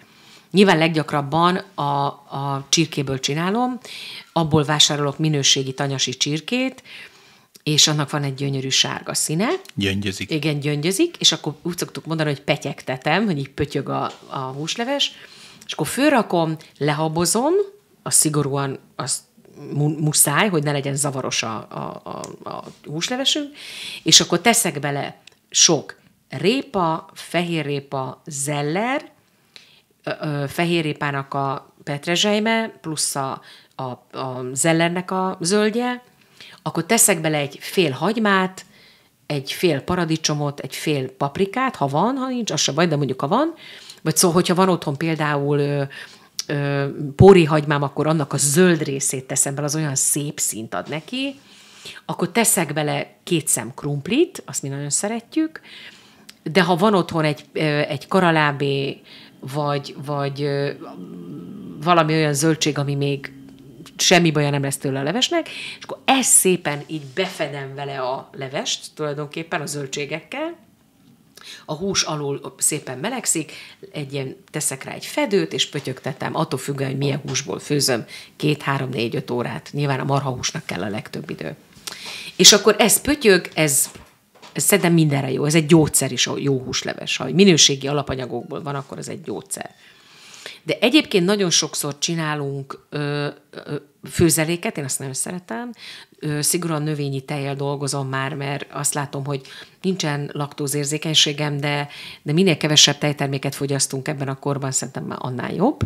[SPEAKER 2] Nyilván leggyakrabban a, a csirkéből csinálom, abból vásárolok minőségi tanyasi csirkét, és annak van egy gyönyörű sárga színe. Gyöngyözik. Igen, gyöngyözik, és akkor úgy szoktuk mondani, hogy petyegtetem, hogy így pötyög a, a húsleves, és akkor főrakom, lehabozom, az szigorúan az muszáj, hogy ne legyen zavaros a, a, a, a húslevesünk, és akkor teszek bele sok répa, fehér répa, zeller, fehérépának a petrezselyme, plusz a, a, a zellernek a zöldje, akkor teszek bele egy fél hagymát, egy fél paradicsomot, egy fél paprikát, ha van, ha nincs, az se baj, de mondjuk ha van, vagy szó, hogyha van otthon például ö, ö, póri hagymám, akkor annak a zöld részét teszem bele, az olyan szép szint ad neki, akkor teszek bele két szem krumplit, azt mi nagyon szeretjük, de ha van otthon egy, egy karalábé vagy, vagy valami olyan zöldség, ami még semmi baja nem lesz tőle a levesnek, és akkor ezt szépen így befedem vele a levest tulajdonképpen a zöldségekkel, a hús alul szépen melegszik, egy ilyen, teszek rá egy fedőt, és pötyögtetem, attól függően, hogy milyen húsból főzöm, két, három, négy, öt órát. Nyilván a marhahúsnak kell a legtöbb idő. És akkor ez pötyög, ez ez szerintem mindenre jó. Ez egy gyógyszer is, a jó húsleves. Ha minőségi alapanyagokból van, akkor ez egy gyógyszer. De egyébként nagyon sokszor csinálunk ö, ö, főzeléket, én azt nagyon szeretem. Ö, szigorúan növényi tejjel dolgozom már, mert azt látom, hogy nincsen laktózérzékenységem, de, de minél kevesebb tejterméket fogyasztunk ebben a korban, szerintem már annál jobb.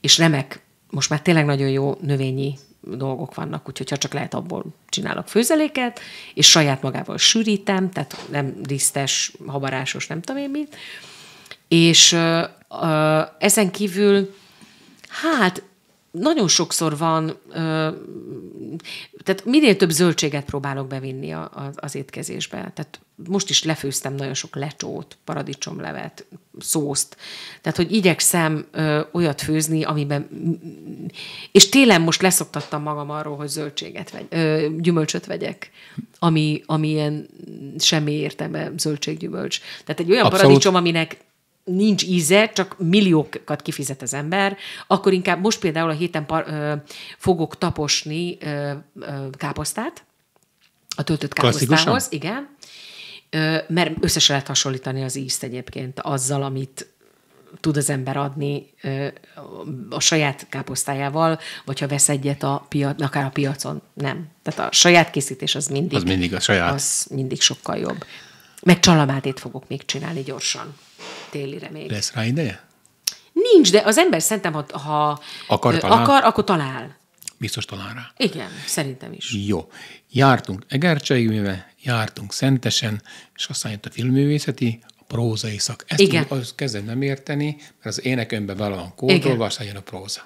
[SPEAKER 2] És remek, most már tényleg nagyon jó növényi dolgok vannak, úgyhogy ha csak lehet, abból csinálok főzeléket, és saját magával sűrítem, tehát nem disztes, habarásos, nem tudom én mit. És ö, ö, ezen kívül, hát nagyon sokszor van, tehát minél több zöldséget próbálok bevinni az étkezésbe. Tehát most is lefőztem nagyon sok lecsót, paradicsomlevet, szószt. Tehát, hogy igyekszem olyat főzni, amiben... És télen most leszoktattam magam arról, hogy zöldséget vegy, gyümölcsöt vegyek, ami, ami ilyen semmi értelme zöldséggyümölcs. Tehát egy olyan Abszolút. paradicsom, aminek nincs íze, csak milliókat kifizet az ember, akkor inkább most például a héten par, ö, fogok taposni ö, ö, káposztát, a töltött káposztához, igen, ö, mert össze se lehet hasonlítani az ízt egyébként azzal, amit tud az ember adni ö, a saját káposztájával, vagy ha vesz egyet a piac, akár a piacon. Nem. Tehát a saját készítés az mindig. Az mindig a saját. Az mindig sokkal jobb. Meg csalamátét fogok még csinálni gyorsan télire még. Lesz rá ideje? Nincs, de az ember szerintem, ha,
[SPEAKER 1] akar, talál. akar, akkor talál. Biztos talál rá.
[SPEAKER 2] Igen, szerintem is. Jó.
[SPEAKER 1] Jártunk Egercsei műve, jártunk Szentesen, és aztán jött a filmművészeti, a prózai szak. Ezt Igen. Tudom, azt kezdem nem érteni, mert az énekönben vele van kódolva, aztán
[SPEAKER 2] jön a próza.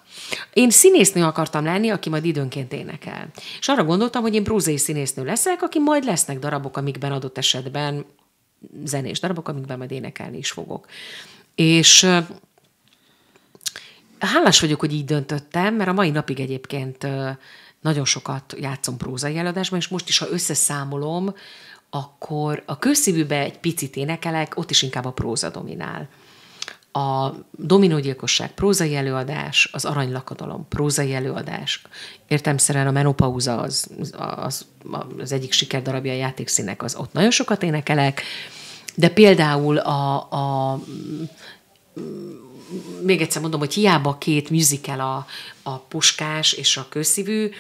[SPEAKER 2] Én színésznő akartam lenni, aki majd időnként énekel. És arra gondoltam, hogy én prózai színésznő leszek, aki majd lesznek darabok, amikben adott esetben zenés darabok, amikben majd énekelni is fogok. És hálás vagyok, hogy így döntöttem, mert a mai napig egyébként nagyon sokat játszom prózai előadásban, és most is, ha összeszámolom, akkor a közszívűbe egy picit énekelek, ott is inkább a próza dominál a dominógyilkosság prózai előadás, az aranylakadalom prózai előadás, értemszerűen a menopauza az, az, az egyik sikerdarabja a játékszínek, az ott nagyon sokat énekelek, de például a, a még egyszer mondom, hogy hiába két musical a, a puskás és a kőszívű,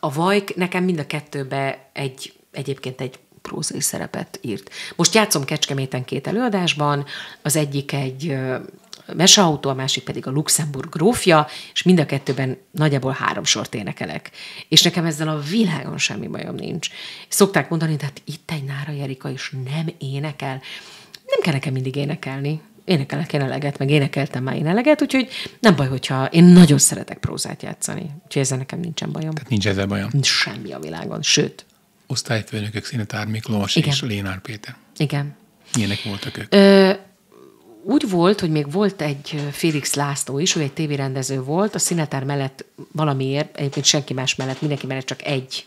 [SPEAKER 2] a vajk nekem mind a kettőbe egy, egyébként egy prózai szerepet írt. Most játszom Kecskeméten két előadásban, az egyik egy meseautó, a másik pedig a Luxemburg grófja, és mind a kettőben nagyjából három sort énekelek. És nekem ezzel a világon semmi bajom nincs. Szokták mondani, tehát itt egy Nára Jerika is nem énekel. Nem kell nekem mindig énekelni. Énekelek én eleget, meg énekeltem már én eleget, úgyhogy nem baj, hogyha én nagyon szeretek prózát játszani. Úgyhogy ezzel nekem nincsen bajom. Tehát nincs ezzel bajom. Semmi a világon.
[SPEAKER 1] Sőt, osztályfőnökök Szinetár Miklós Igen. és Lénár Péter. Igen. Milyenek voltak ők?
[SPEAKER 2] Ö, úgy volt, hogy még volt egy Félix László is, ő egy tévérendező volt, a Szinetár mellett valamiért, egyébként senki más mellett, mindenki mellett csak egy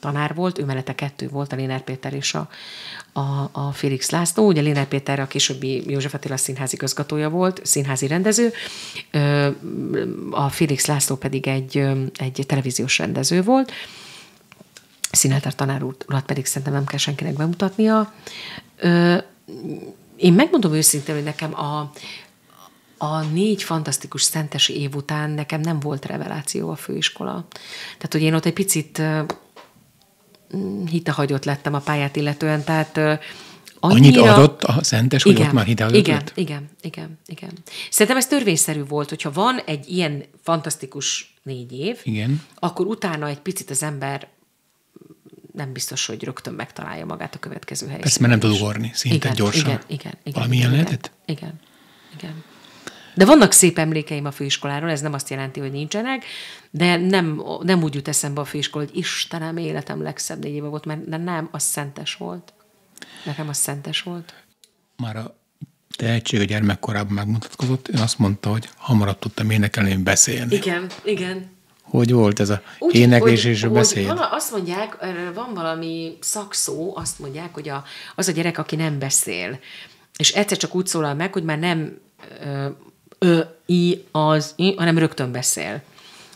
[SPEAKER 2] tanár volt, ő mellette kettő volt, a Lénár Péter és a, a, a Félix László. Ugye Lénár Péter a későbbi József Attila színházi közgatója volt, színházi rendező, a Félix László pedig egy, egy televíziós rendező volt, Színeltár tanár urat pedig szerintem nem kell senkinek bemutatnia. Ö, én megmondom őszintén, hogy nekem a, a négy fantasztikus szentesi év után nekem nem volt reveláció a főiskola. Tehát, hogy én ott egy picit mm, hitehagyott lettem a pályát illetően, tehát annyira... Annyit adott a
[SPEAKER 1] szentes, hogy igen, ott már hitehagyott igen,
[SPEAKER 2] Igen, igen, igen. Szerintem ez törvényszerű volt, hogyha van egy ilyen fantasztikus négy év, igen. akkor utána egy picit az ember nem biztos, hogy rögtön megtalálja magát a következő helyen. Ezt már nem tud ugorni, szinte igen, gyorsan. Igen, igen. igen Valamilyen igen, lehetett? Igen, igen. De vannak szép emlékeim a főiskoláról, ez nem azt jelenti, hogy nincsenek, de nem, nem úgy jut eszembe a főiskola, hogy Istenem, életem legszebb négy éve volt, mert de nem, az szentes volt. Nekem az szentes volt.
[SPEAKER 1] Már a tehetség a gyermekkorában megmutatkozott, én azt mondta, hogy hamarabb tudtam énekelni, én beszélni. Igen, igen, hogy volt ez a Úgy, éneklés hogy, és a beszéd? Hogy
[SPEAKER 2] azt mondják, van valami szakszó, azt mondják, hogy a, az a gyerek, aki nem beszél, és egyszer csak úgy szólal meg, hogy már nem ö, ö i, az, i, hanem rögtön beszél.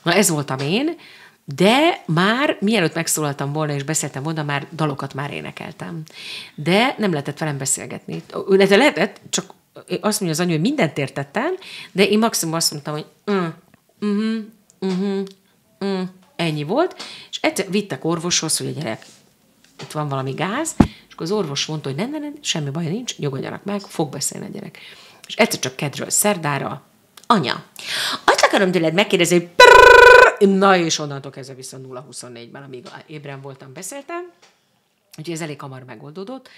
[SPEAKER 2] Na ez voltam én, de már, mielőtt megszólaltam volna és beszéltem volna, már dalokat már énekeltem. De nem lehetett velem beszélgetni. De lehetett, csak azt mondja az anyu, hogy mindent értettem, de én maximum azt mondtam, hogy mm, mm-hmm, mm-hmm, mm, ennyi volt, és egyszer vittek orvoshoz, hogy a gyerek, itt van valami gáz, és akkor az orvos mondta, hogy nem, nem, nem semmi baj nincs, nyugodjanak meg, fog beszélni a gyerek. És egyszer csak kedről szerdára, anya, azt akarom tőled megkérdezni, hogy prrr, na és onnantól kezdve vissza 0-24-ben, amíg ébren voltam, beszéltem, úgyhogy ez elég hamar megoldódott,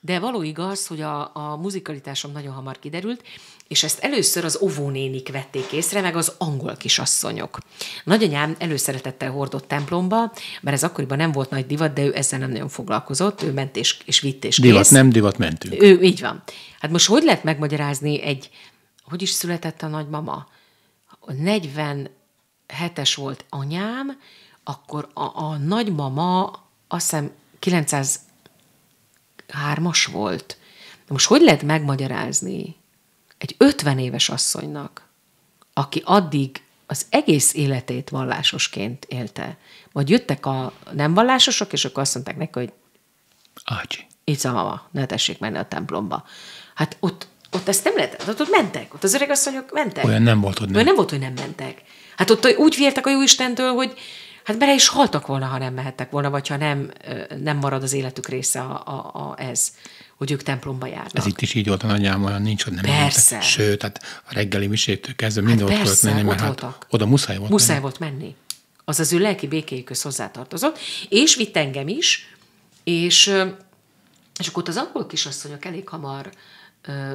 [SPEAKER 2] de való igaz, hogy a, a muzikalitásom nagyon hamar kiderült, és ezt először az ovónénik vették észre, meg az angol kisasszonyok. Nagyanyám előszeretettel hordott templomba, mert ez akkoriban nem volt nagy divat, de ő ezzel nem nagyon foglalkozott, ő ment és, és vitt és Divat kész. nem,
[SPEAKER 1] divat mentünk. Ő,
[SPEAKER 2] így van. Hát most hogy lehet megmagyarázni egy, hogy is született a nagymama? 47-es volt anyám, akkor a, a nagymama azt hiszem 900 hármas volt. De most hogy lehet megmagyarázni egy 50 éves asszonynak, aki addig az egész életét vallásosként élte. vagy jöttek a nem vallásosok, és akkor azt mondták neki, hogy Ágyi? Itt a mama, ne tessék menni a templomba. Hát ott, ott ezt nem lehetett, ott, ott mentek, ott az öregasszonyok mentek. Olyan nem volt, hogy nem. Olyan nem volt, hogy nem mentek. Hát ott úgy vértek a jó Istentől, hogy, hát bele is haltak volna, ha nem mehettek volna, vagy ha nem, nem marad az életük része a, a, a ez, hogy ők templomba járnak. Ez
[SPEAKER 1] itt is így volt a nagyám, olyan nincs, hogy nem Persze. Mehettek. Sőt, hát a reggeli misétől kezdve mind hát ott persze, volt menni, mert ott hát oda muszáj volt Muszáj menni.
[SPEAKER 2] volt menni. Az az ő lelki békéjükhöz hozzátartozott, és vitt engem is, és, és akkor ott az angol kisasszonyok elég hamar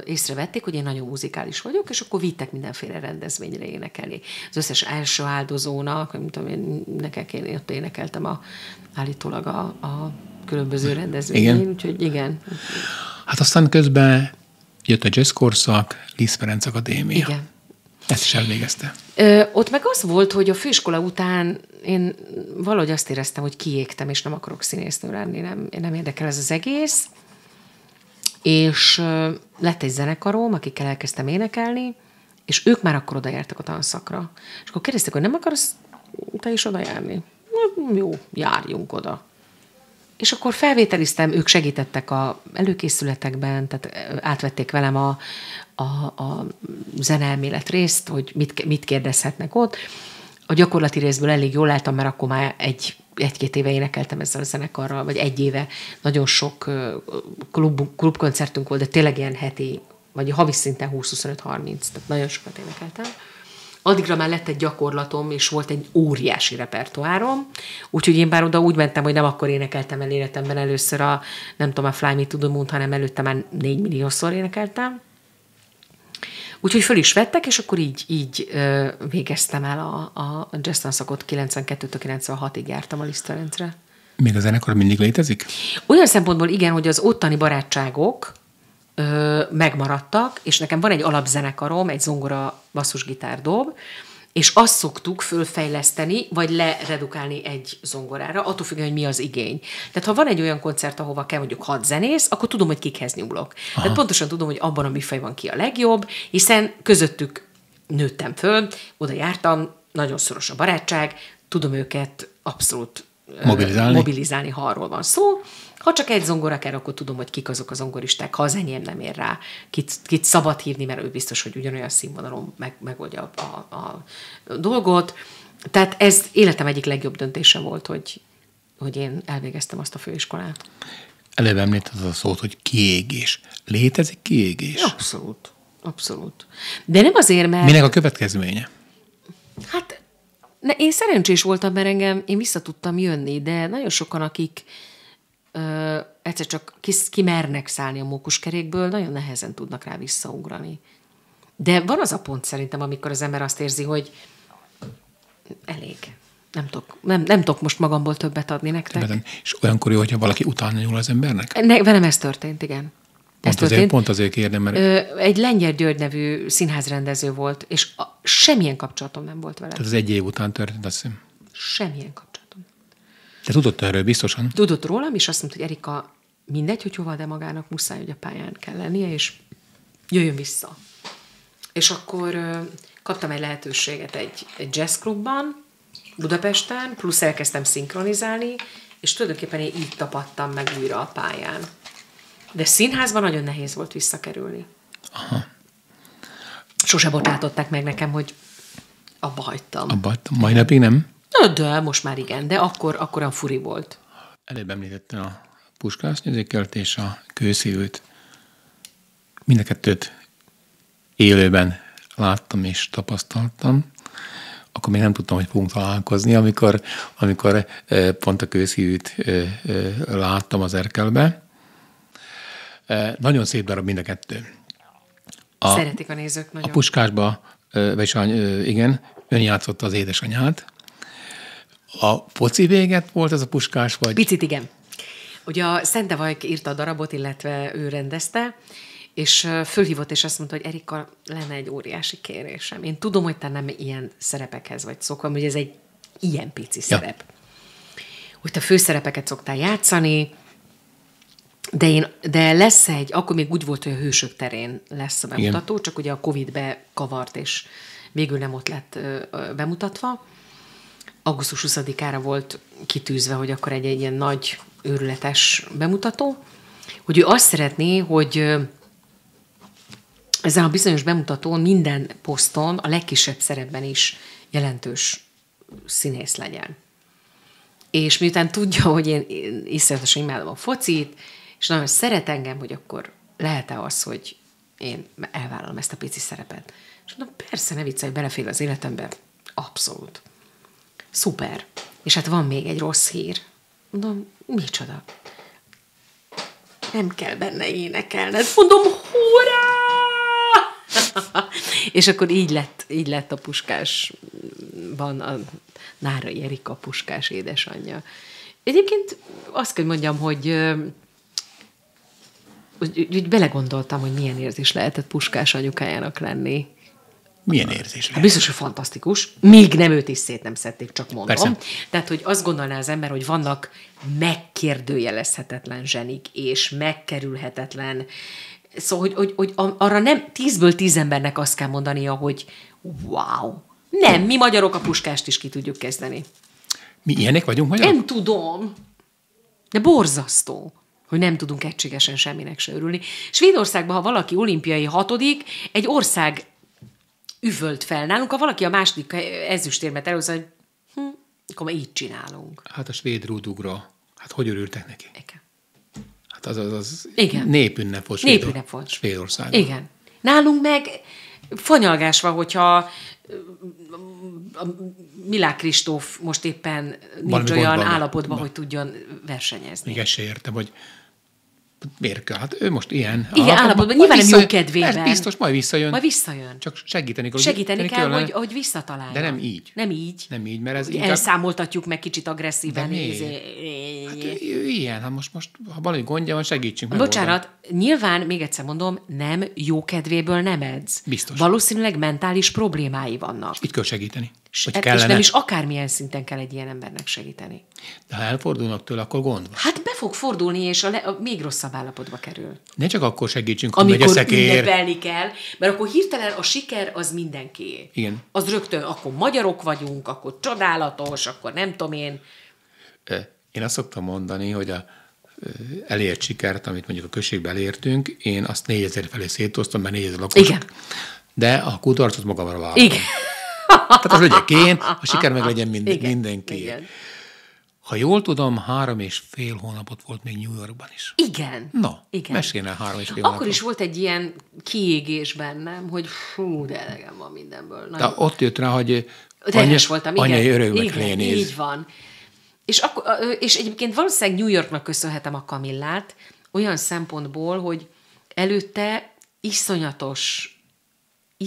[SPEAKER 2] észrevették, hogy én nagyon muzikális vagyok, és akkor vittek mindenféle rendezvényre énekelni. Az összes első áldozónak, nem tudom, én, nekek én ott énekeltem a, állítólag a, a különböző rendezvényén, igen. úgyhogy igen.
[SPEAKER 1] Hát aztán közben jött a jazz korszak, Liszt Ferenc Akadémia. Igen. Ezt is elvégezte.
[SPEAKER 2] Ö, ott meg az volt, hogy a főiskola után én valahogy azt éreztem, hogy kiégtem, és nem akarok színésznő lenni, nem, nem érdekel ez az egész. És lett egy zenekarom, akikkel elkezdtem énekelni, és ők már akkor odajártak a tanszakra. És akkor kérdezték, hogy nem akarsz te is oda járni? jó, járjunk oda. És akkor felvételiztem, ők segítettek a előkészületekben, tehát átvették velem a, a, a zenelmélet részt, hogy mit, mit kérdezhetnek ott. A gyakorlati részből elég jól álltam, mert akkor már egy egy-két éve énekeltem ezzel a zenekarral, vagy egy éve nagyon sok klub, klubkoncertünk volt, de tényleg ilyen heti, vagy havi szinten 20-25-30, tehát nagyon sokat énekeltem. Addigra már lett egy gyakorlatom, és volt egy óriási repertoárom, úgyhogy én bár oda úgy mentem, hogy nem akkor énekeltem el életemben először a, nem tudom, a Fly Me to the Moon, hanem előtte már 4 milliószor énekeltem, Úgyhogy föl is vettek, és akkor így, így ö, végeztem el a, a jazz tanszakot 92 96-ig jártam a Ferencre.
[SPEAKER 1] Még a zenekar mindig létezik?
[SPEAKER 2] Olyan szempontból igen, hogy az ottani barátságok ö, megmaradtak, és nekem van egy alapzenekarom, egy zongora basszusgitár dob, és azt szoktuk fölfejleszteni, vagy leredukálni egy zongorára, attól függően, hogy mi az igény. Tehát ha van egy olyan koncert, ahova kell mondjuk hat zenész, akkor tudom, hogy kikhez nyúlok. Aha. Tehát pontosan tudom, hogy abban a van ki a legjobb, hiszen közöttük nőttem föl, oda jártam, nagyon szoros a barátság, tudom őket abszolút mobilizálni. mobilizálni, ha arról van szó. Ha csak egy zongora kell, akkor tudom, hogy kik azok a zongoristák, ha az enyém nem ér rá, kit, kit szabad hívni, mert ő biztos, hogy ugyanolyan színvonalon meg, megoldja a, a, a dolgot. Tehát ez életem egyik legjobb döntése volt, hogy, hogy én elvégeztem azt a főiskolát.
[SPEAKER 1] Előbb említetted a szót, hogy kiégés. Létezik kiégés?
[SPEAKER 2] Abszolút.
[SPEAKER 1] Abszolút.
[SPEAKER 2] De nem azért, mert... Minek a
[SPEAKER 1] következménye?
[SPEAKER 2] Hát ne, én szerencsés voltam, mert engem, én vissza tudtam jönni, de nagyon sokan, akik ö, egyszer csak kis, kimernek szállni a mókuskerékből, nagyon nehezen tudnak rá visszaugrani. De van az a pont szerintem, amikor az ember azt érzi, hogy elég. Nem tudok, nem, nem tudok most magamból többet adni nektek. Többet,
[SPEAKER 1] És olyankor jó, hogyha valaki utána nyúl az embernek?
[SPEAKER 2] Ne, velem ez történt, igen. Pont, azért, azért,
[SPEAKER 1] pont azért kérdem, mert... Ö,
[SPEAKER 2] egy Lengyel György nevű színházrendező volt, és a, semmilyen kapcsolatom nem volt vele. Tehát az
[SPEAKER 1] egy év után történt, azt hiszem.
[SPEAKER 2] Semmilyen kapcsolatom.
[SPEAKER 1] De tudott erről biztosan?
[SPEAKER 2] Tudott rólam, és azt mondta, hogy Erika, mindegy, hogy hova, de magának muszáj, hogy a pályán kell lennie, és jöjjön vissza. És akkor ö, kaptam egy lehetőséget egy, egy jazzklubban, Budapesten, plusz elkezdtem szinkronizálni, és tulajdonképpen én így tapadtam meg újra a pályán. De színházban nagyon nehéz volt visszakerülni. Aha. Sose bocsátották meg nekem, hogy abba hagytam. Abba hagytam. Majd napig nem? Na, de most már igen, de akkor, akkor a furi volt. Előbb említettem a
[SPEAKER 1] Puskás és a Kőszívőt. Mind a kettőt élőben láttam és tapasztaltam. Akkor még nem tudtam, hogy fogunk találkozni, amikor, amikor eh, pont a kőszívőt eh, eh, láttam az Erkelbe, nagyon szép darab mind a kettő.
[SPEAKER 2] A, Szeretik a nézők nagyon. A
[SPEAKER 1] puskásba, vagyis igen, ön játszotta az édesanyát. A foci véget volt ez a puskás, vagy? Picit
[SPEAKER 2] igen. Ugye a Szente Vajk írta a darabot, illetve ő rendezte, és fölhívott, és azt mondta, hogy Erika, lenne egy óriási kérésem. Én tudom, hogy te nem ilyen szerepekhez vagy szokva, hogy ez egy ilyen pici ja. szerep. Hogy te főszerepeket szoktál játszani, de, én, de lesz egy, akkor még úgy volt, hogy a hősök terén lesz a bemutató, Igen. csak ugye a Covid bekavart, és végül nem ott lett bemutatva. Augusztus 20-ára volt kitűzve, hogy akkor egy, egy ilyen nagy, őrületes bemutató, hogy ő azt szeretné, hogy ezen a bizonyos bemutatón minden poszton, a legkisebb szerepben is jelentős színész legyen. És miután tudja, hogy én, én iszonyatosan imádom a focit, és nagyon szeret engem, hogy akkor lehet-e az, hogy én elvállalom ezt a pici szerepet. És mondom, persze, ne viccelj, belefél az életembe. Abszolút. Szuper. És hát van még egy rossz hír. Mondom, micsoda? Nem kell benne énekelned. Mondom, hurrá! <laughs> és akkor így lett, így lett a puskásban a Nára Erika puskás édesanyja. Egyébként azt kell mondjam, hogy úgy, úgy belegondoltam, hogy milyen érzés lehetett puskás anyukájának lenni.
[SPEAKER 1] Milyen érzés? Hát lehet?
[SPEAKER 2] Biztos, hogy fantasztikus. Még nem őt is szét nem szedték, csak mondom. Persze. Tehát, hogy azt gondolná az ember, hogy vannak megkérdőjelezhetetlen zsenik, és megkerülhetetlen. Szóval, hogy, hogy, hogy arra nem tízből tíz embernek azt kell mondania, hogy wow. Nem, mi magyarok a puskást is ki tudjuk kezdeni.
[SPEAKER 1] Mi ilyenek vagyunk magyarok? Nem
[SPEAKER 2] tudom. De borzasztó hogy nem tudunk egységesen semminek se örülni. Svédországban, ha valaki olimpiai hatodik, egy ország üvölt fel nálunk, ha valaki a második ezüstérmet először, hogy hm, akkor így csinálunk.
[SPEAKER 1] Hát a svéd rúdugra, hát hogy örültek neki? Igen. Hát az az, az Igen. népünnep volt, Svédor, népünnep volt. Svédországban. Igen.
[SPEAKER 2] Nálunk meg fanyalgás van, hogyha Milák Kristóf most éppen nincs Valami olyan állapotban, hogy tudjon versenyezni.
[SPEAKER 1] Még ezt értem, hogy kell? hát ő most ilyen. Igen, állapotban, nyilván nem jó kedvében. biztos, majd visszajön. Majd visszajön. Csak segíteni, segíteni kell, kell hogy, hogy visszataláljon. De nem így. Nem így. Nem így, mert ez így. inkább...
[SPEAKER 2] Elszámoltatjuk meg kicsit agresszíven. De izé... Hát
[SPEAKER 1] ő ilyen, hát most, most, ha valami gondja van, segítsünk meg. Bocsánat,
[SPEAKER 2] nyilván, még egyszer mondom, nem jó kedvéből nem edz. Biztos. Valószínűleg mentális problémái vannak. És
[SPEAKER 1] itt kell segíteni. S hogy e- kellene... És nem is
[SPEAKER 2] akármilyen szinten kell egy ilyen embernek segíteni.
[SPEAKER 1] De ha elfordulnak tőle, akkor gond van.
[SPEAKER 2] Hát be fog fordulni, és a, le, a még rosszabb állapotba kerül.
[SPEAKER 1] Ne csak akkor segítsünk, amikor megy a szekér. ünnepelni
[SPEAKER 2] kell, mert akkor hirtelen a siker az mindenkié. Igen. Az rögtön, akkor magyarok vagyunk, akkor csodálatos, akkor nem tudom én.
[SPEAKER 1] Én azt szoktam mondani, hogy a elért sikert, amit mondjuk a községben elértünk, én azt négyezer felé szétoztam, mert négyezer lakosok. Igen. De a kutarcot magamra vállalom. Igen.
[SPEAKER 2] Tehát az legyek
[SPEAKER 1] én, a siker meg legyen mind, igen, mindenki. Igen. Ha jól tudom, három és fél hónapot volt még New Yorkban is.
[SPEAKER 2] Igen. Na, igen. mesélj
[SPEAKER 1] el három és fél Akkor hónapot. is
[SPEAKER 2] volt egy ilyen kiégés bennem, hogy fú, de elegem van mindenből. Nagyon... De
[SPEAKER 1] ott jött rá, hogy anya, voltam, igen. anyai örömök lénéz. Így
[SPEAKER 2] van. És, akkor, és egyébként valószínűleg New Yorknak köszönhetem a Kamillát, olyan szempontból, hogy előtte iszonyatos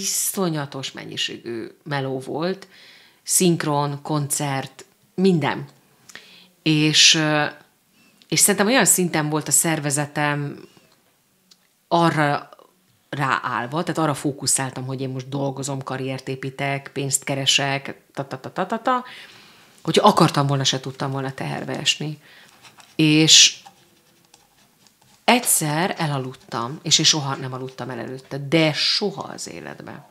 [SPEAKER 2] iszonyatos mennyiségű meló volt, szinkron, koncert, minden. És, és szerintem olyan szinten volt a szervezetem arra ráállva, tehát arra fókuszáltam, hogy én most dolgozom, karriert építek, pénzt keresek, ta-ta-ta-ta-ta, hogy akartam volna, se tudtam volna teherbe esni. És, Egyszer elaludtam, és én soha nem aludtam el előtte, de soha az életben.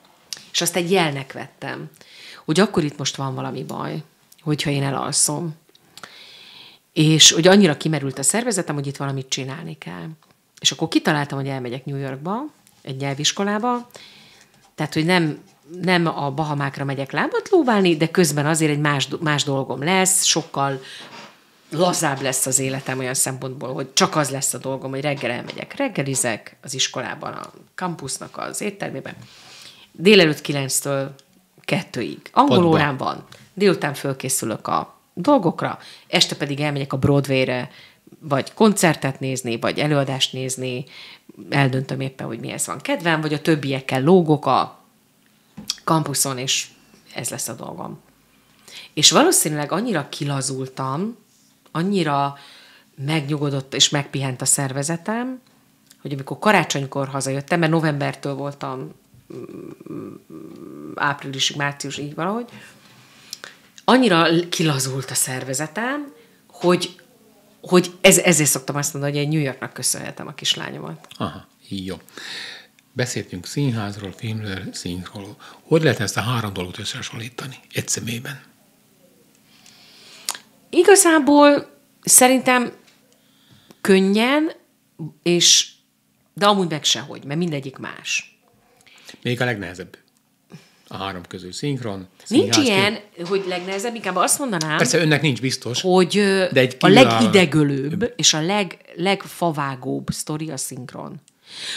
[SPEAKER 2] És azt egy jelnek vettem, hogy akkor itt most van valami baj, hogyha én elalszom. És hogy annyira kimerült a szervezetem, hogy itt valamit csinálni kell. És akkor kitaláltam, hogy elmegyek New Yorkba, egy nyelviskolába, tehát, hogy nem, nem a Bahamákra megyek lábat lóválni, de közben azért egy más, más dolgom lesz, sokkal lazább lesz az életem olyan szempontból, hogy csak az lesz a dolgom, hogy reggel elmegyek, reggelizek az iskolában, a kampusznak az éttermében, délelőtt kilenctől kettőig. Angol órán van. Délután fölkészülök a dolgokra, este pedig elmegyek a Broadway-re, vagy koncertet nézni, vagy előadást nézni, eldöntöm éppen, hogy ez van kedvem, vagy a többiekkel lógok a kampuszon, és ez lesz a dolgom. És valószínűleg annyira kilazultam, annyira megnyugodott és megpihent a szervezetem, hogy amikor karácsonykor hazajöttem, mert novembertől voltam mm, áprilisig, március, így valahogy, annyira kilazult a szervezetem, hogy, hogy ez, ezért szoktam azt mondani, hogy egy New Yorknak köszönhetem a kislányomat.
[SPEAKER 1] Aha, jó. Beszéltünk színházról, filmről, színról. Hogy lehet ezt a három dolgot összehasonlítani egy személyben?
[SPEAKER 2] Igazából szerintem könnyen, és de amúgy meg sehogy, mert mindegyik más.
[SPEAKER 1] Még a legnehezebb a három közül szinkron. Nincs ilyen,
[SPEAKER 2] kép. hogy legnehezebb, inkább azt mondanám. Persze
[SPEAKER 1] önnek nincs biztos. Hogy de egy a legidegölőbb
[SPEAKER 2] a... és a leg, legfavágóbb sztori a szinkron.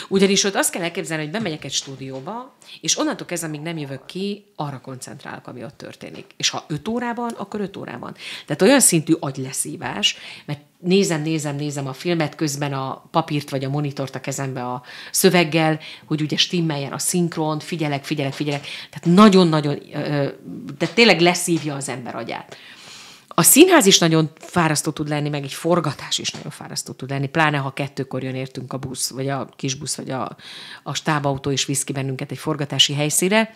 [SPEAKER 2] Ugyanis ott azt kell elképzelni, hogy bemegyek egy stúdióba, és onnantól kezdve, amíg nem jövök ki, arra koncentrálok, ami ott történik. És ha 5 órában, akkor 5 órában. Tehát olyan szintű agyleszívás, mert nézem, nézem, nézem a filmet, közben a papírt vagy a monitort a kezembe a szöveggel, hogy ugye stimmeljen a szinkron, figyelek, figyelek, figyelek. Tehát nagyon-nagyon, de tényleg leszívja az ember agyát. A színház is nagyon fárasztó tud lenni, meg egy forgatás is nagyon fárasztó tud lenni, pláne ha kettőkor jön értünk a busz, vagy a kis busz, vagy a, a stábautó is visz ki bennünket egy forgatási helyszíre.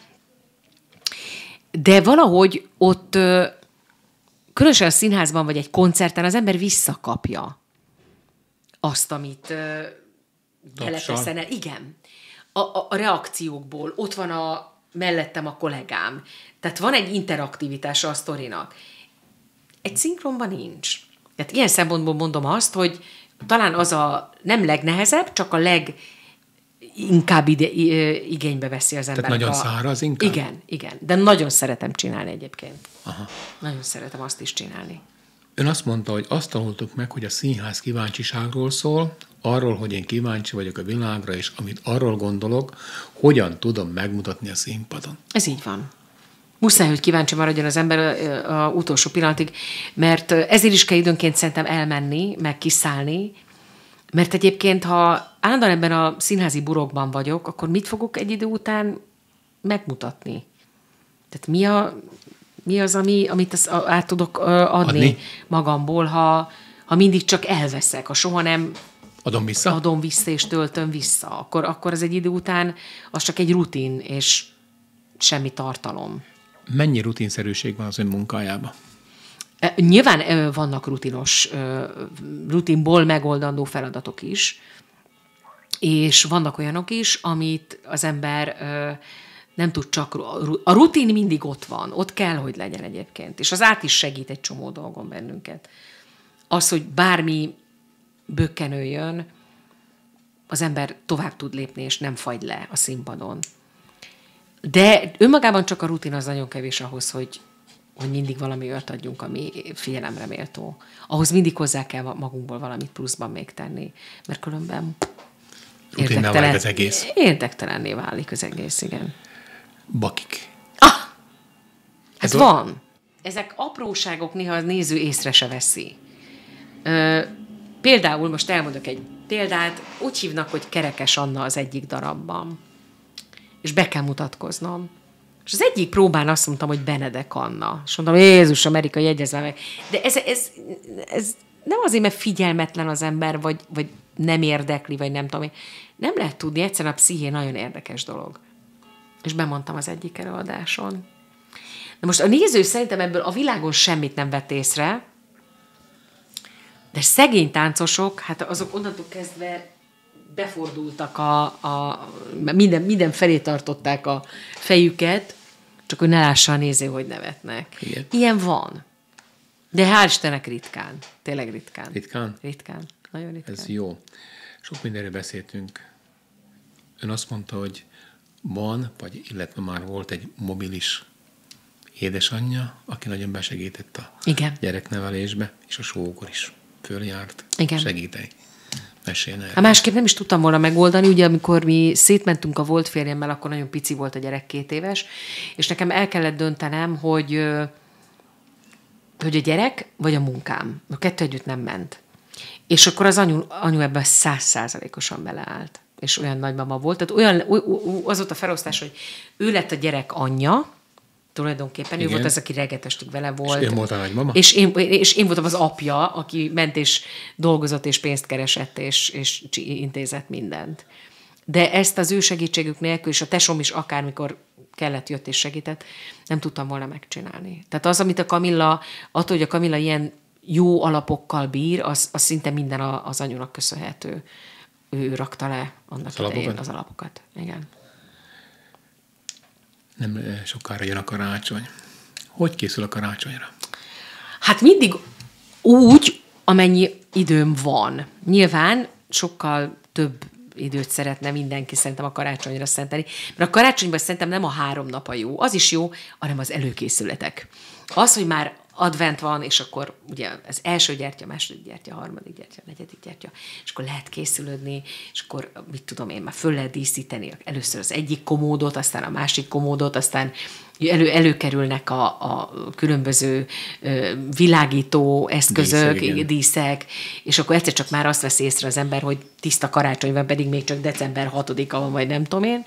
[SPEAKER 2] De valahogy ott, különösen a színházban, vagy egy koncerten az ember visszakapja azt, amit
[SPEAKER 1] telepeszen el.
[SPEAKER 2] Igen. A, a, a reakciókból. Ott van a mellettem a kollégám. Tehát van egy interaktivitása a sztorinak egy szinkronban nincs. Tehát ilyen szempontból mondom azt, hogy talán az a nem legnehezebb, csak a leg inkább ide, igénybe veszi az ember. Tehát nagyon a... száraz inkább? Igen, igen. De nagyon szeretem csinálni egyébként. Aha. Nagyon szeretem azt is csinálni.
[SPEAKER 1] Ön azt mondta, hogy azt tanultuk meg, hogy a színház kíváncsiságról szól, arról, hogy én kíváncsi vagyok a világra, és amit arról gondolok, hogyan tudom megmutatni a színpadon.
[SPEAKER 2] Ez így van muszáj, hogy kíváncsi maradjon az ember a utolsó pillanatig, mert ezért is kell időnként szerintem elmenni, meg kiszállni, mert egyébként, ha állandóan ebben a színházi burokban vagyok, akkor mit fogok egy idő után megmutatni? Tehát mi, a, mi az, ami, amit az, át tudok adni, adni? magamból, ha, ha mindig csak elveszek, ha soha nem Adom vissza? Adom vissza, és töltöm vissza. Akkor, akkor az egy idő után az csak egy rutin, és semmi tartalom
[SPEAKER 1] mennyi rutinszerűség van az ön munkájában?
[SPEAKER 2] E, nyilván e, vannak rutinos, e, rutinból megoldandó feladatok is, és vannak olyanok is, amit az ember nem tud csak, a rutin mindig ott van, ott kell, hogy legyen egyébként, és az át is segít egy csomó dolgon bennünket. Az, hogy bármi bökkenőjön, az ember tovább tud lépni, és nem fagy le a színpadon. De önmagában csak a rutin az nagyon kevés ahhoz, hogy, hogy mindig valami ölt adjunk, ami figyelemre méltó. Ahhoz mindig hozzá kell magunkból valamit pluszban még tenni, mert különben érdektelen, az egész. Érdektelenné válik az egész, igen. Bakik. Ah! Hát Ez van. A... Ezek apróságok néha a néző észre se veszi. Ö, például most elmondok egy példát, úgy hívnak, hogy Kerekes Anna az egyik darabban és be kell mutatkoznom. És az egyik próbán azt mondtam, hogy Benedek Anna. És mondtam, Jézus, Amerika, jegyezve meg. De ez, ez, ez nem azért, mert figyelmetlen az ember, vagy, vagy nem érdekli, vagy nem tudom Nem lehet tudni, egyszerűen a psziché nagyon érdekes dolog. És bemondtam az egyik előadáson. Na most a néző szerintem ebből a világon semmit nem vett észre, de szegény táncosok, hát azok onnantól kezdve befordultak a, a minden, minden felé tartották a fejüket, csak hogy ne lássa a néző, hogy nevetnek. Igen. Ilyen van. De hál' Istennek ritkán. Tényleg ritkán. Ritkán? Ritkán. Nagyon ritkán. Ez jó.
[SPEAKER 1] Sok mindenről beszéltünk. Ön azt mondta, hogy van, vagy illetve már volt egy mobilis édesanyja, aki nagyon besegített a Igen. gyereknevelésbe, és a sógor is följárt Igen. segíteni. Mesélj Hát
[SPEAKER 2] másképp nem is tudtam volna megoldani, ugye amikor mi szétmentünk a volt férjemmel, akkor nagyon pici volt a gyerek, két éves, és nekem el kellett döntenem, hogy, hogy a gyerek vagy a munkám. A kettő együtt nem ment. És akkor az anyu, anyu ebben százszázalékosan beleállt. És olyan nagymama volt. Tehát olyan, az volt a felosztás, hogy ő lett a gyerek anyja, tulajdonképpen. Igen. Ő volt az, aki reggetestük vele volt. És én voltam egy mama. És én, és én voltam az apja, aki ment és dolgozott, és pénzt keresett, és, és intézett mindent. De ezt az ő segítségük nélkül, és a tesom is akármikor kellett, jött és segített, nem tudtam volna megcsinálni. Tehát az, amit a Kamilla, attól, hogy a Kamilla ilyen jó alapokkal bír, az, az szinte minden az anyunak köszönhető. Ő rakta le annak az idején alapokat? az alapokat. Igen
[SPEAKER 1] nem sokára jön a karácsony. Hogy készül a karácsonyra?
[SPEAKER 2] Hát mindig úgy, amennyi időm van. Nyilván sokkal több időt szeretne mindenki szerintem a karácsonyra szenteni, Mert a karácsonyban szerintem nem a három nap a jó, az is jó, hanem az előkészületek. Az, hogy már advent van, és akkor ugye az első gyertya, második gyertya, harmadik gyertya, negyedik gyertya, és akkor lehet készülődni, és akkor mit tudom én, már föl lehet díszíteni először az egyik komódot, aztán a másik komódot, aztán elő, előkerülnek a, a különböző világító eszközök, díszek, díszek, és akkor egyszer csak már azt vesz észre az ember, hogy tiszta karácsony van, pedig még csak december 6-a van, vagy nem tudom én,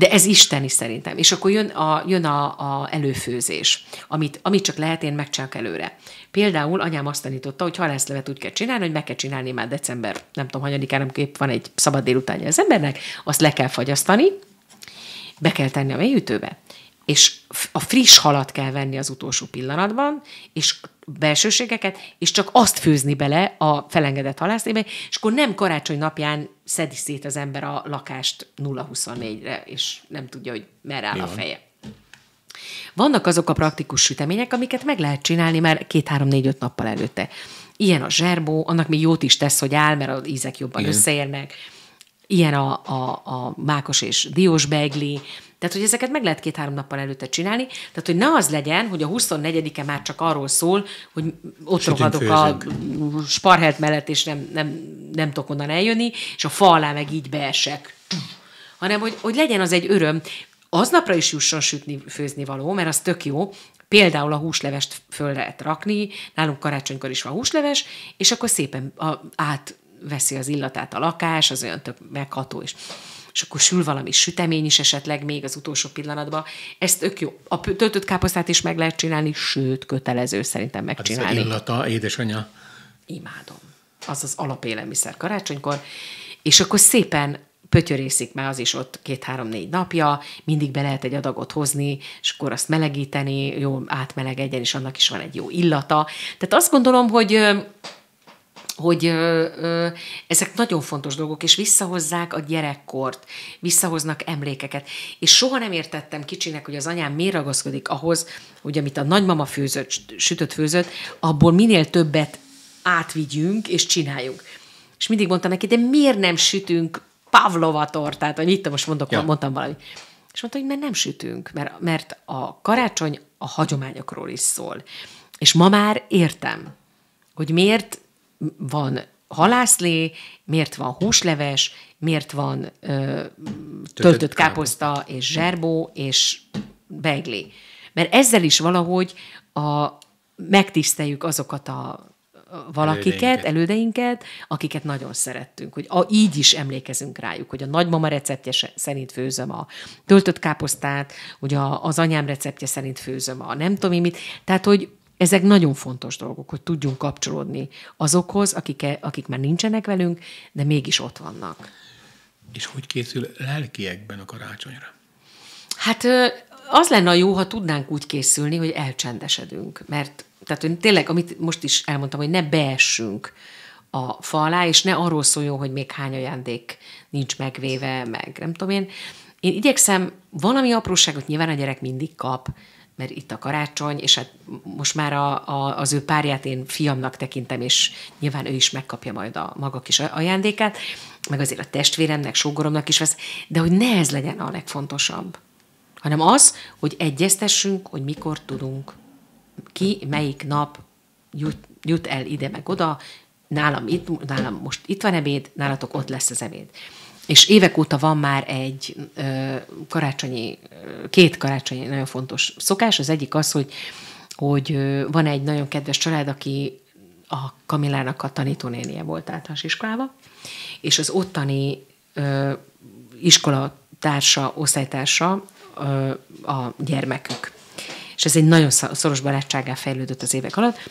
[SPEAKER 2] de ez isteni szerintem. És akkor jön a, jön a, a előfőzés, amit, amit csak lehet, én megcsinálok előre. Például anyám azt tanította, hogy halászlevet úgy kell csinálni, hogy meg kell csinálni már december, nem tudom, hanyadikára, amikor épp van egy szabad délutánja az embernek, azt le kell fagyasztani, be kell tenni a mélyütőbe, és a friss halat kell venni az utolsó pillanatban, és belsőségeket, és csak azt főzni bele a felengedett halászlébe, és akkor nem karácsony napján szedi szét az ember a lakást 0-24-re, és nem tudja, hogy merre áll Mi a feje. Vannak azok a praktikus sütemények, amiket meg lehet csinálni már két-három-négy-öt nappal előtte. Ilyen a zserbó, annak még jót is tesz, hogy áll, mert az ízek jobban Igen. összeérnek. Ilyen a, a, a mákos és diós begli, tehát, hogy ezeket meg lehet két-három nappal előtte csinálni, tehát, hogy ne az legyen, hogy a 24-e már csak arról szól, hogy ott rohadok a sparhelt mellett, és nem, nem, nem tudok onnan eljönni, és a fa alá meg így beesek. Hanem, hogy, hogy legyen az egy öröm, aznapra is jusson sütni, főzni való, mert az tök jó, Például a húslevest föl lehet rakni, nálunk karácsonykor is van húsleves, és akkor szépen át átveszi az illatát a lakás, az olyan tök megható is és akkor sül valami sütemény is esetleg még az utolsó pillanatban. Ez tök jó. A töltött káposztát is meg lehet csinálni, sőt, kötelező szerintem hát megcsinálni. Hát illata, édesanyja. Imádom. Az az alapélelmiszer karácsonykor. És akkor szépen pötyörészik már az is ott két-három-négy napja, mindig be lehet egy adagot hozni, és akkor azt melegíteni, jó átmelegedjen, és annak is van egy jó illata. Tehát azt gondolom, hogy hogy ö, ö, ezek nagyon fontos dolgok, és visszahozzák a gyerekkort, visszahoznak emlékeket. És soha nem értettem kicsinek, hogy az anyám miért ragaszkodik ahhoz, hogy amit a nagymama főzött, sütött főzött, abból minél többet átvigyünk és csináljunk. És mindig mondtam neki, de miért nem sütünk Pavlova tortát, vagy mit most mondok, ja. mondtam valami. És mondta, hogy mert nem sütünk, mert, mert a karácsony a hagyományokról is szól. És ma már értem, hogy miért van halászlé, miért van húsleves, miért van ö, töltött káposzta és zserbó és beglé. Mert ezzel is valahogy a, megtiszteljük azokat a valakiket, elődeinket. elődeinket, akiket nagyon szerettünk, hogy a, így is emlékezünk rájuk, hogy a nagymama receptje szerint főzöm a töltött káposztát, hogy a, az anyám receptje szerint főzöm a nem tudom én mit, tehát hogy ezek nagyon fontos dolgok, hogy tudjunk kapcsolódni azokhoz, akik, e- akik már nincsenek velünk, de mégis ott vannak.
[SPEAKER 1] És hogy készül lelkiekben a karácsonyra?
[SPEAKER 2] Hát az lenne a jó, ha tudnánk úgy készülni, hogy elcsendesedünk. Mert tehát hogy tényleg, amit most is elmondtam, hogy ne beessünk a fa alá, és ne arról szóljon, hogy még hány ajándék nincs megvéve, meg nem tudom én. Én igyekszem valami apróságot, nyilván a gyerek mindig kap, mert itt a karácsony, és hát most már a, a, az ő párját én fiamnak tekintem, és nyilván ő is megkapja majd a maga kis ajándékát, meg azért a testvéremnek, sógoromnak is vesz, de hogy ne ez legyen a legfontosabb, hanem az, hogy egyeztessünk, hogy mikor tudunk, ki melyik nap jut, jut el ide meg oda, nálam, itt, nálam most itt van ebéd, nálatok ott lesz az ebéd. És évek óta van már egy ö, karácsonyi, két karácsonyi nagyon fontos szokás. Az egyik az, hogy, hogy van egy nagyon kedves család, aki a Kamilának a tanítónénie volt általános iskolába, és az ottani ö, iskola társa, osztálytársa ö, a gyermekük. És ez egy nagyon szoros barátságá fejlődött az évek alatt.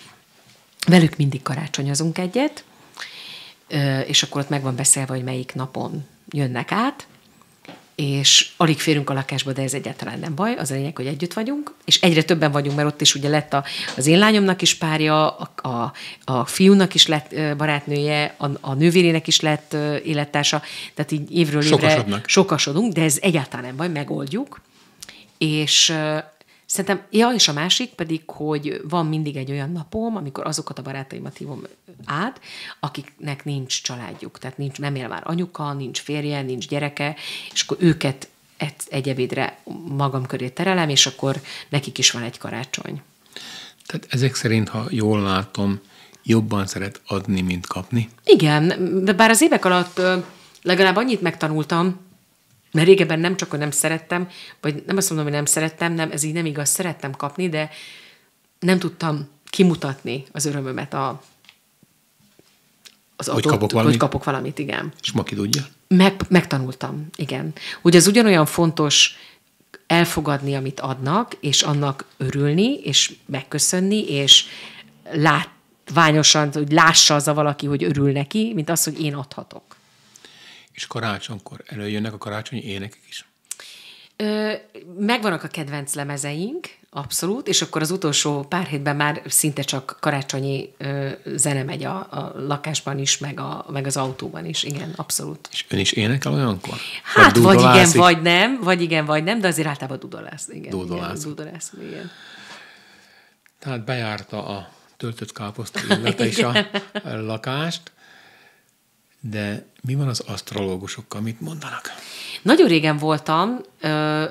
[SPEAKER 2] Velük mindig karácsonyozunk egyet, és akkor ott meg van beszélve, hogy melyik napon jönnek át, és alig férünk a lakásba, de ez egyáltalán nem baj, az a lényeg, hogy együtt vagyunk, és egyre többen vagyunk, mert ott is ugye lett a, az én lányomnak is párja, a, a, a fiúnak is lett barátnője, a, a nővérének is lett élettársa, tehát így évről évre sokasodunk, de ez egyáltalán nem baj, megoldjuk, és Szerintem, ja, és a másik pedig, hogy van mindig egy olyan napom, amikor azokat a barátaimat hívom át, akiknek nincs családjuk, tehát nincs, nem él már anyuka, nincs férje, nincs gyereke, és akkor őket egy ebédre magam köré terelem, és akkor nekik is van egy karácsony.
[SPEAKER 1] Tehát ezek szerint, ha jól látom, jobban szeret adni, mint kapni?
[SPEAKER 2] Igen, de bár az évek alatt legalább annyit megtanultam, mert régebben nem csak, hogy nem szerettem, vagy nem azt mondom, hogy nem szerettem, nem, ez így nem igaz, szerettem kapni, de nem tudtam kimutatni az örömömet a, az hogy adott, kapok valamit. hogy kapok valamit, igen.
[SPEAKER 1] És ma tudja?
[SPEAKER 2] Meg, megtanultam, igen. Ugye ez ugyanolyan fontos elfogadni, amit adnak, és annak örülni, és megköszönni, és látványosan, hogy lássa az a valaki, hogy örül neki, mint az, hogy én adhatok.
[SPEAKER 1] És karácsonykor előjönnek a karácsonyi énekek is?
[SPEAKER 2] Ö, megvannak a kedvenc lemezeink, abszolút, és akkor az utolsó pár hétben már szinte csak karácsonyi ö, zene megy a, a lakásban is, meg, a, meg az autóban is, igen, abszolút.
[SPEAKER 1] És ön is énekel olyankor? Hát vagy, vagy igen, vagy
[SPEAKER 2] nem, vagy igen, vagy nem, de azért általában dudolász, igen. Dudolász. Igen, dudolász, igen.
[SPEAKER 1] Tehát bejárta a töltött káposzta illata <laughs> is a lakást de mi van az asztrológusokkal, mit mondanak?
[SPEAKER 2] Nagyon régen voltam ö,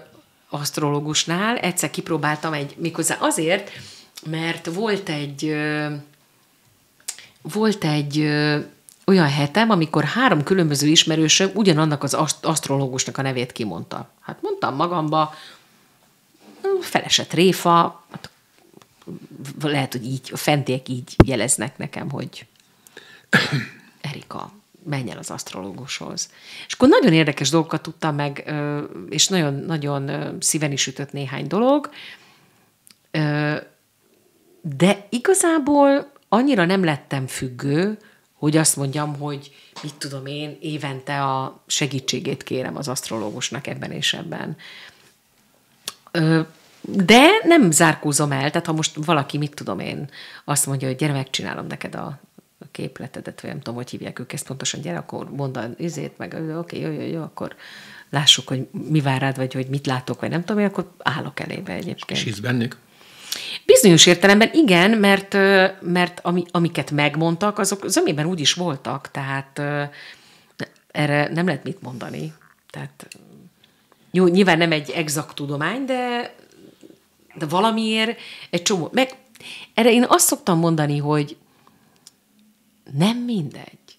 [SPEAKER 2] asztrológusnál, egyszer kipróbáltam egy, méghozzá azért, mert volt egy ö, volt egy ö, olyan hetem, amikor három különböző ismerősöm ugyanannak az aszt- asztrológusnak a nevét kimondta. Hát mondtam magamba, felesett réfa, hát lehet, hogy így, a fentiek így jeleznek nekem, hogy <coughs> Erika, menj el az asztrológushoz. És akkor nagyon érdekes dolgokat tudtam meg, és nagyon-nagyon szíven is ütött néhány dolog, de igazából annyira nem lettem függő, hogy azt mondjam, hogy mit tudom én, évente a segítségét kérem az asztrológusnak ebben és ebben. De nem zárkózom el, tehát ha most valaki, mit tudom én, azt mondja, hogy gyere, megcsinálom neked a a képletedet, vagy nem tudom, hogy hívják ők ezt pontosan, gyere, akkor mondd a üzét, meg oké, okay, jó, jó, jó, akkor lássuk, hogy mi vár rád, vagy hogy mit látok, vagy nem tudom, akkor állok elébe egyébként. És hisz bennük? Bizonyos értelemben igen, mert, mert ami, amiket megmondtak, azok zömében úgy is voltak, tehát erre nem lehet mit mondani. Tehát jó, nyilván nem egy exakt tudomány, de, de valamiért egy csomó. Meg erre én azt szoktam mondani, hogy nem mindegy,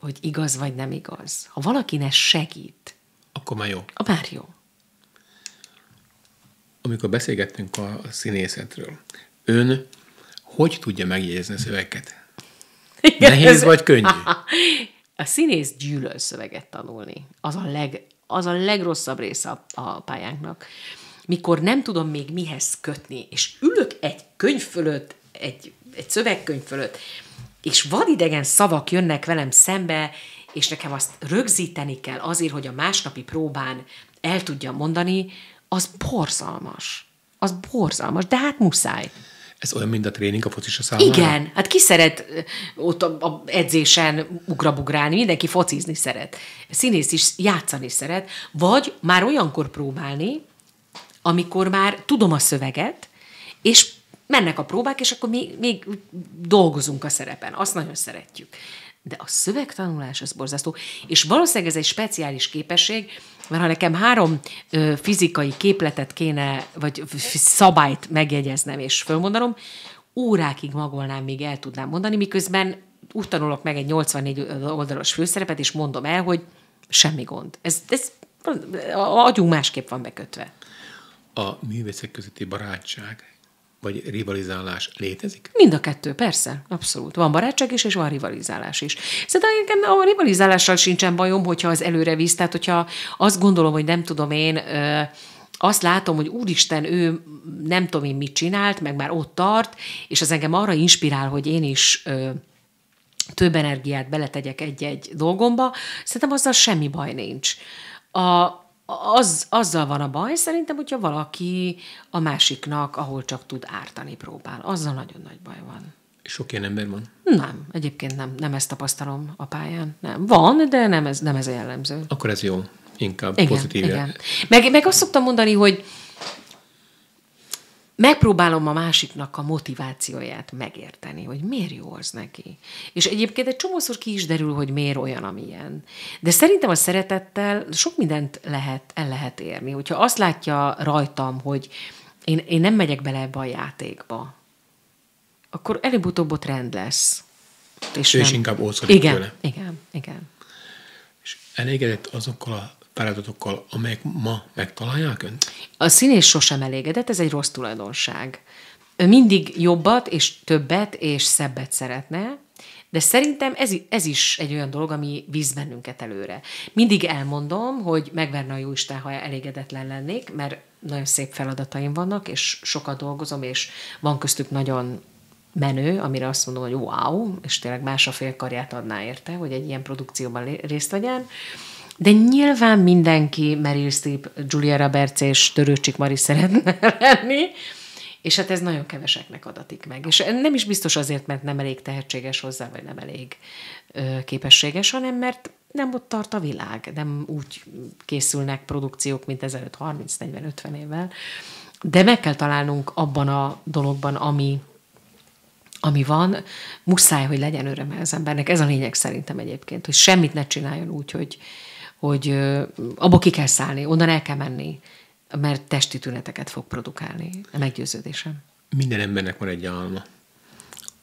[SPEAKER 2] hogy igaz vagy nem igaz. Ha valaki ne segít, akkor már jó. A már jó.
[SPEAKER 1] Amikor beszélgettünk a színészetről, ön hogy tudja megjegyezni a szöveget? Igen, Nehéz ez... vagy könnyű? <laughs>
[SPEAKER 2] A színész gyűlöl szöveget tanulni. Az a, leg, az a legrosszabb része a, a pályánknak. Mikor nem tudom még mihez kötni, és ülök egy könyv fölött, egy, egy szövegkönyv fölött, és vadidegen szavak jönnek velem szembe, és nekem azt rögzíteni kell azért, hogy a másnapi próbán el tudjam mondani, az borzalmas. Az borzalmas, de hát muszáj.
[SPEAKER 1] Ez olyan, mint a tréning a focisa számára? Igen,
[SPEAKER 2] hát ki szeret ott a, a edzésen ugrabugrálni, mindenki focizni szeret. Színész is játszani szeret, vagy már olyankor próbálni, amikor már tudom a szöveget, és mennek a próbák, és akkor még, még dolgozunk a szerepen. Azt nagyon szeretjük. De a szövegtanulás az borzasztó. És valószínűleg ez egy speciális képesség, mert ha nekem három ö, fizikai képletet kéne, vagy szabályt megjegyeznem és fölmondanom, órákig magolnám, még el tudnám mondani, miközben úgy tanulok meg egy 84 oldalas főszerepet, és mondom el, hogy semmi gond. Ez, ez a agyunk másképp van bekötve.
[SPEAKER 1] A művészek közötti barátság vagy
[SPEAKER 2] rivalizálás létezik? Mind a kettő, persze, abszolút. Van barátság is, és van rivalizálás is. Szerintem a rivalizálással sincsen bajom, hogyha az előre visz. Tehát, hogyha azt gondolom, hogy nem tudom én, azt látom, hogy úristen, ő nem tudom én mit csinált, meg már ott tart, és az engem arra inspirál, hogy én is több energiát beletegyek egy-egy dolgomba, szerintem azzal semmi baj nincs. A, az, azzal van a baj szerintem, hogyha valaki a másiknak, ahol csak tud ártani próbál. Azzal nagyon nagy baj van. Sok ilyen ember van? Nem, egyébként nem, nem ezt tapasztalom a pályán. Nem. Van, de nem ez, nem ez a jellemző.
[SPEAKER 1] Akkor ez jó, inkább pozitív.
[SPEAKER 2] Meg, meg azt szoktam mondani, hogy, megpróbálom a másiknak a motivációját megérteni, hogy miért jó az neki. És egyébként egy csomószor ki is derül, hogy miért olyan, amilyen. De szerintem a szeretettel sok mindent lehet, el lehet érni. Hogyha azt látja rajtam, hogy én, én nem megyek bele ebbe a játékba, akkor előbb-utóbb ott rend lesz.
[SPEAKER 1] És, és nem... inkább ószorít igen, tőle.
[SPEAKER 2] Igen, igen.
[SPEAKER 1] És elégedett azokkal a feladatokkal, amelyek ma
[SPEAKER 2] megtalálják önt? A színész sosem elégedett, ez egy rossz tulajdonság. Ő mindig jobbat, és többet, és szebbet szeretne, de szerintem ez, ez is egy olyan dolog, ami víz bennünket előre. Mindig elmondom, hogy megverne a Jóisten, ha elégedetlen lennék, mert nagyon szép feladataim vannak, és sokat dolgozom, és van köztük nagyon menő, amire azt mondom, hogy wow, és tényleg más a karját adná érte, hogy egy ilyen produkcióban részt vegyen. De nyilván mindenki Meryl Streep, Julia Roberts és Törőcsik Mari szeretne <laughs> lenni, és hát ez nagyon keveseknek adatik meg. És nem is biztos azért, mert nem elég tehetséges hozzá, vagy nem elég képességes, hanem mert nem ott tart a világ, nem úgy készülnek produkciók, mint ezelőtt 30-40-50 évvel. De meg kell találnunk abban a dologban, ami, ami van, muszáj, hogy legyen öröme az embernek. Ez a lényeg szerintem egyébként, hogy semmit ne csináljon úgy, hogy, hogy abba ki kell szállni, onnan el kell menni, mert testi tüneteket fog produkálni, a meggyőződésem.
[SPEAKER 1] Minden embernek van egy álma.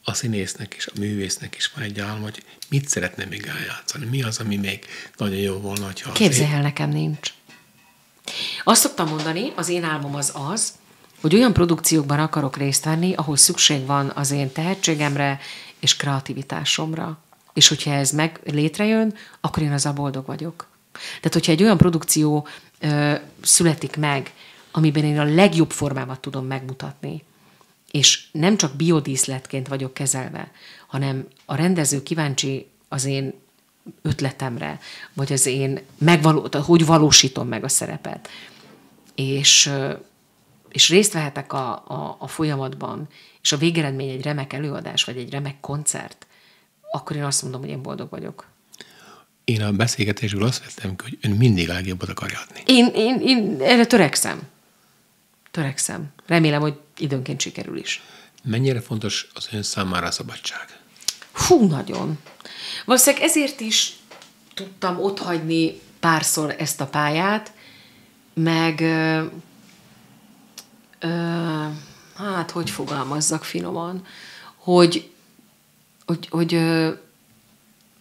[SPEAKER 1] A színésznek is, a művésznek is van egy álma, hogy mit szeretne még eljátszani, mi az, ami még nagyon jó volna, ha... Képzelj el, én...
[SPEAKER 2] nekem nincs. Azt szoktam mondani, az én álmom az az, hogy olyan produkciókban akarok részt venni, ahol szükség van az én tehetségemre és kreativitásomra. És hogyha ez meg létrejön, akkor én az a boldog vagyok. Tehát, hogyha egy olyan produkció ö, születik meg, amiben én a legjobb formámat tudom megmutatni, és nem csak biodíszletként vagyok kezelve, hanem a rendező kíváncsi az én ötletemre, vagy az én megvaló, hogy valósítom meg a szerepet. És, és részt vehetek a, a, a folyamatban, és a végeredmény egy remek előadás, vagy egy remek koncert, akkor én azt mondom, hogy én boldog vagyok.
[SPEAKER 1] Én a beszélgetésből azt vettem hogy ön mindig a legjobbat akarja
[SPEAKER 2] adni. Én, én, én erre törekszem. Törekszem. Remélem, hogy időnként sikerül is.
[SPEAKER 1] Mennyire fontos az ön számára a szabadság?
[SPEAKER 2] Hú, nagyon. Valószínűleg ezért is tudtam otthagyni párszor ezt a pályát, meg ö, ö, hát, hogy fogalmazzak finoman, hogy, hogy, hogy ö,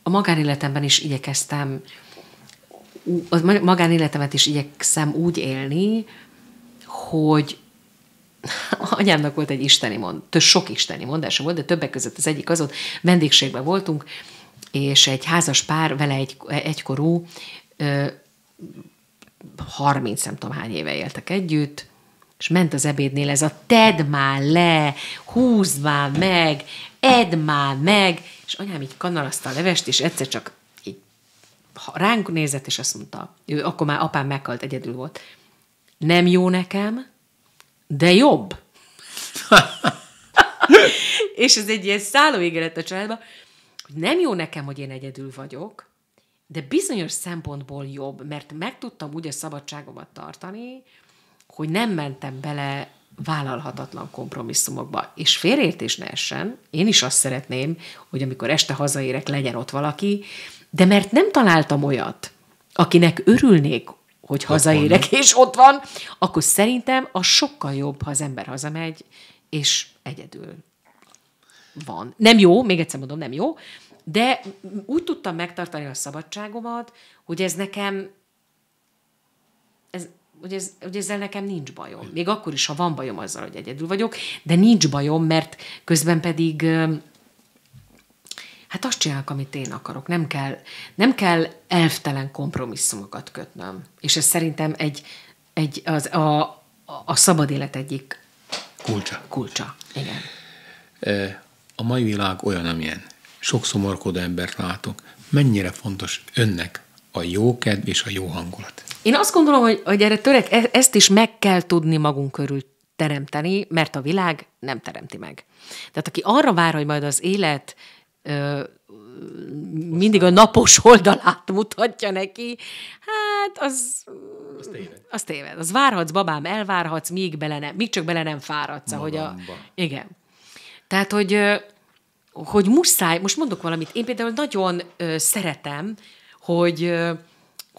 [SPEAKER 2] a magánéletemben is igyekeztem, a magánéletemet is igyekszem úgy élni, hogy <laughs> anyámnak volt egy isteni mond, több sok isteni mondása volt, de többek között az egyik az volt, vendégségben voltunk, és egy házas pár, vele egy, egykorú, 30 nem tudom hány éve éltek együtt, és ment az ebédnél ez a tedd már le, húzd már meg, edd már meg! És anyám így kanalazta a levest, és egyszer csak így ránk nézett, és azt mondta, ő akkor már apám meghalt, egyedül volt. Nem jó nekem, de jobb. <laughs> és ez egy ilyen szállóig a családban, hogy nem jó nekem, hogy én egyedül vagyok, de bizonyos szempontból jobb, mert meg tudtam úgy a szabadságomat tartani, hogy nem mentem bele vállalhatatlan kompromisszumokba. És félreértés ne essen, én is azt szeretném, hogy amikor este hazaérek, legyen ott valaki, de mert nem találtam olyat, akinek örülnék, hogy hazaérek, és ott van, akkor szerintem az sokkal jobb, ha az ember hazamegy, és egyedül van. Nem jó, még egyszer mondom, nem jó, de úgy tudtam megtartani a szabadságomat, hogy ez nekem hogy, ez, hogy ezzel nekem nincs bajom. Még akkor is, ha van bajom azzal, hogy egyedül vagyok, de nincs bajom, mert közben pedig hát azt csinálok, amit én akarok. Nem kell, nem kell elvtelen kompromisszumokat kötnöm. És ez szerintem egy, egy az, a, a szabad élet egyik kulcsa. Kulcsa,
[SPEAKER 1] igen. A mai világ olyan, amilyen. Sok szomorkodó embert látok. Mennyire fontos önnek a jó kedv és a jó hangulat?
[SPEAKER 2] Én azt gondolom, hogy, hogy erre törek, e, ezt is meg kell tudni magunk körül teremteni, mert a világ nem teremti meg. Tehát aki arra vár, hogy majd az élet ö, mindig a napos oldalát mutatja neki, hát az... Az téved. Az téved. Az várhatsz, babám, elvárhatsz, míg, bele nem, míg csak bele nem fáradsz. Hogy a, igen. Tehát, hogy, hogy muszáj, most mondok valamit, én például nagyon ö, szeretem, hogy ö,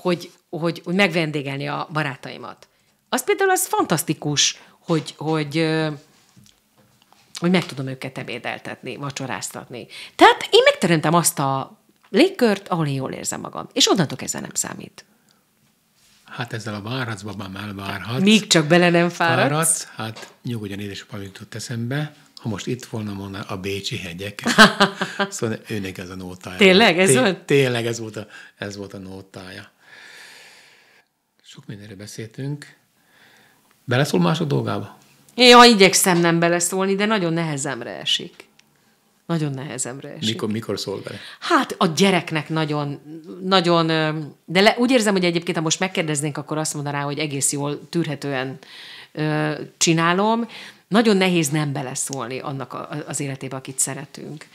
[SPEAKER 2] hogy, hogy, hogy megvendégelni a barátaimat. Az például az fantasztikus, hogy, hogy, hogy meg tudom őket ebédeltetni, vacsoráztatni. Tehát én megteremtem azt a légkört, ahol én jól érzem magam. És onnantól ezzel nem számít.
[SPEAKER 1] Hát ezzel a várhatsz, babám, már Még csak bele nem fáradsz. fáradsz hát nyugodjan édesapám jutott eszembe, ha most itt volna, volna a Bécsi hegyek. <laughs> szóval őnek ez a nótája. Tényleg ez volt? tényleg ez volt, a, ez volt a nótája. Sok mindenre beszéltünk. Beleszól mások dolgába?
[SPEAKER 2] Ja, igyekszem nem beleszólni, de nagyon nehezemre esik. Nagyon nehezemre esik. Mikor,
[SPEAKER 1] mikor szól bele?
[SPEAKER 2] Hát a gyereknek nagyon, nagyon, de le, úgy érzem, hogy egyébként, ha most megkérdeznénk, akkor azt mondaná, hogy egész jól, tűrhetően ö, csinálom. Nagyon nehéz nem beleszólni annak a, az életébe, akit szeretünk.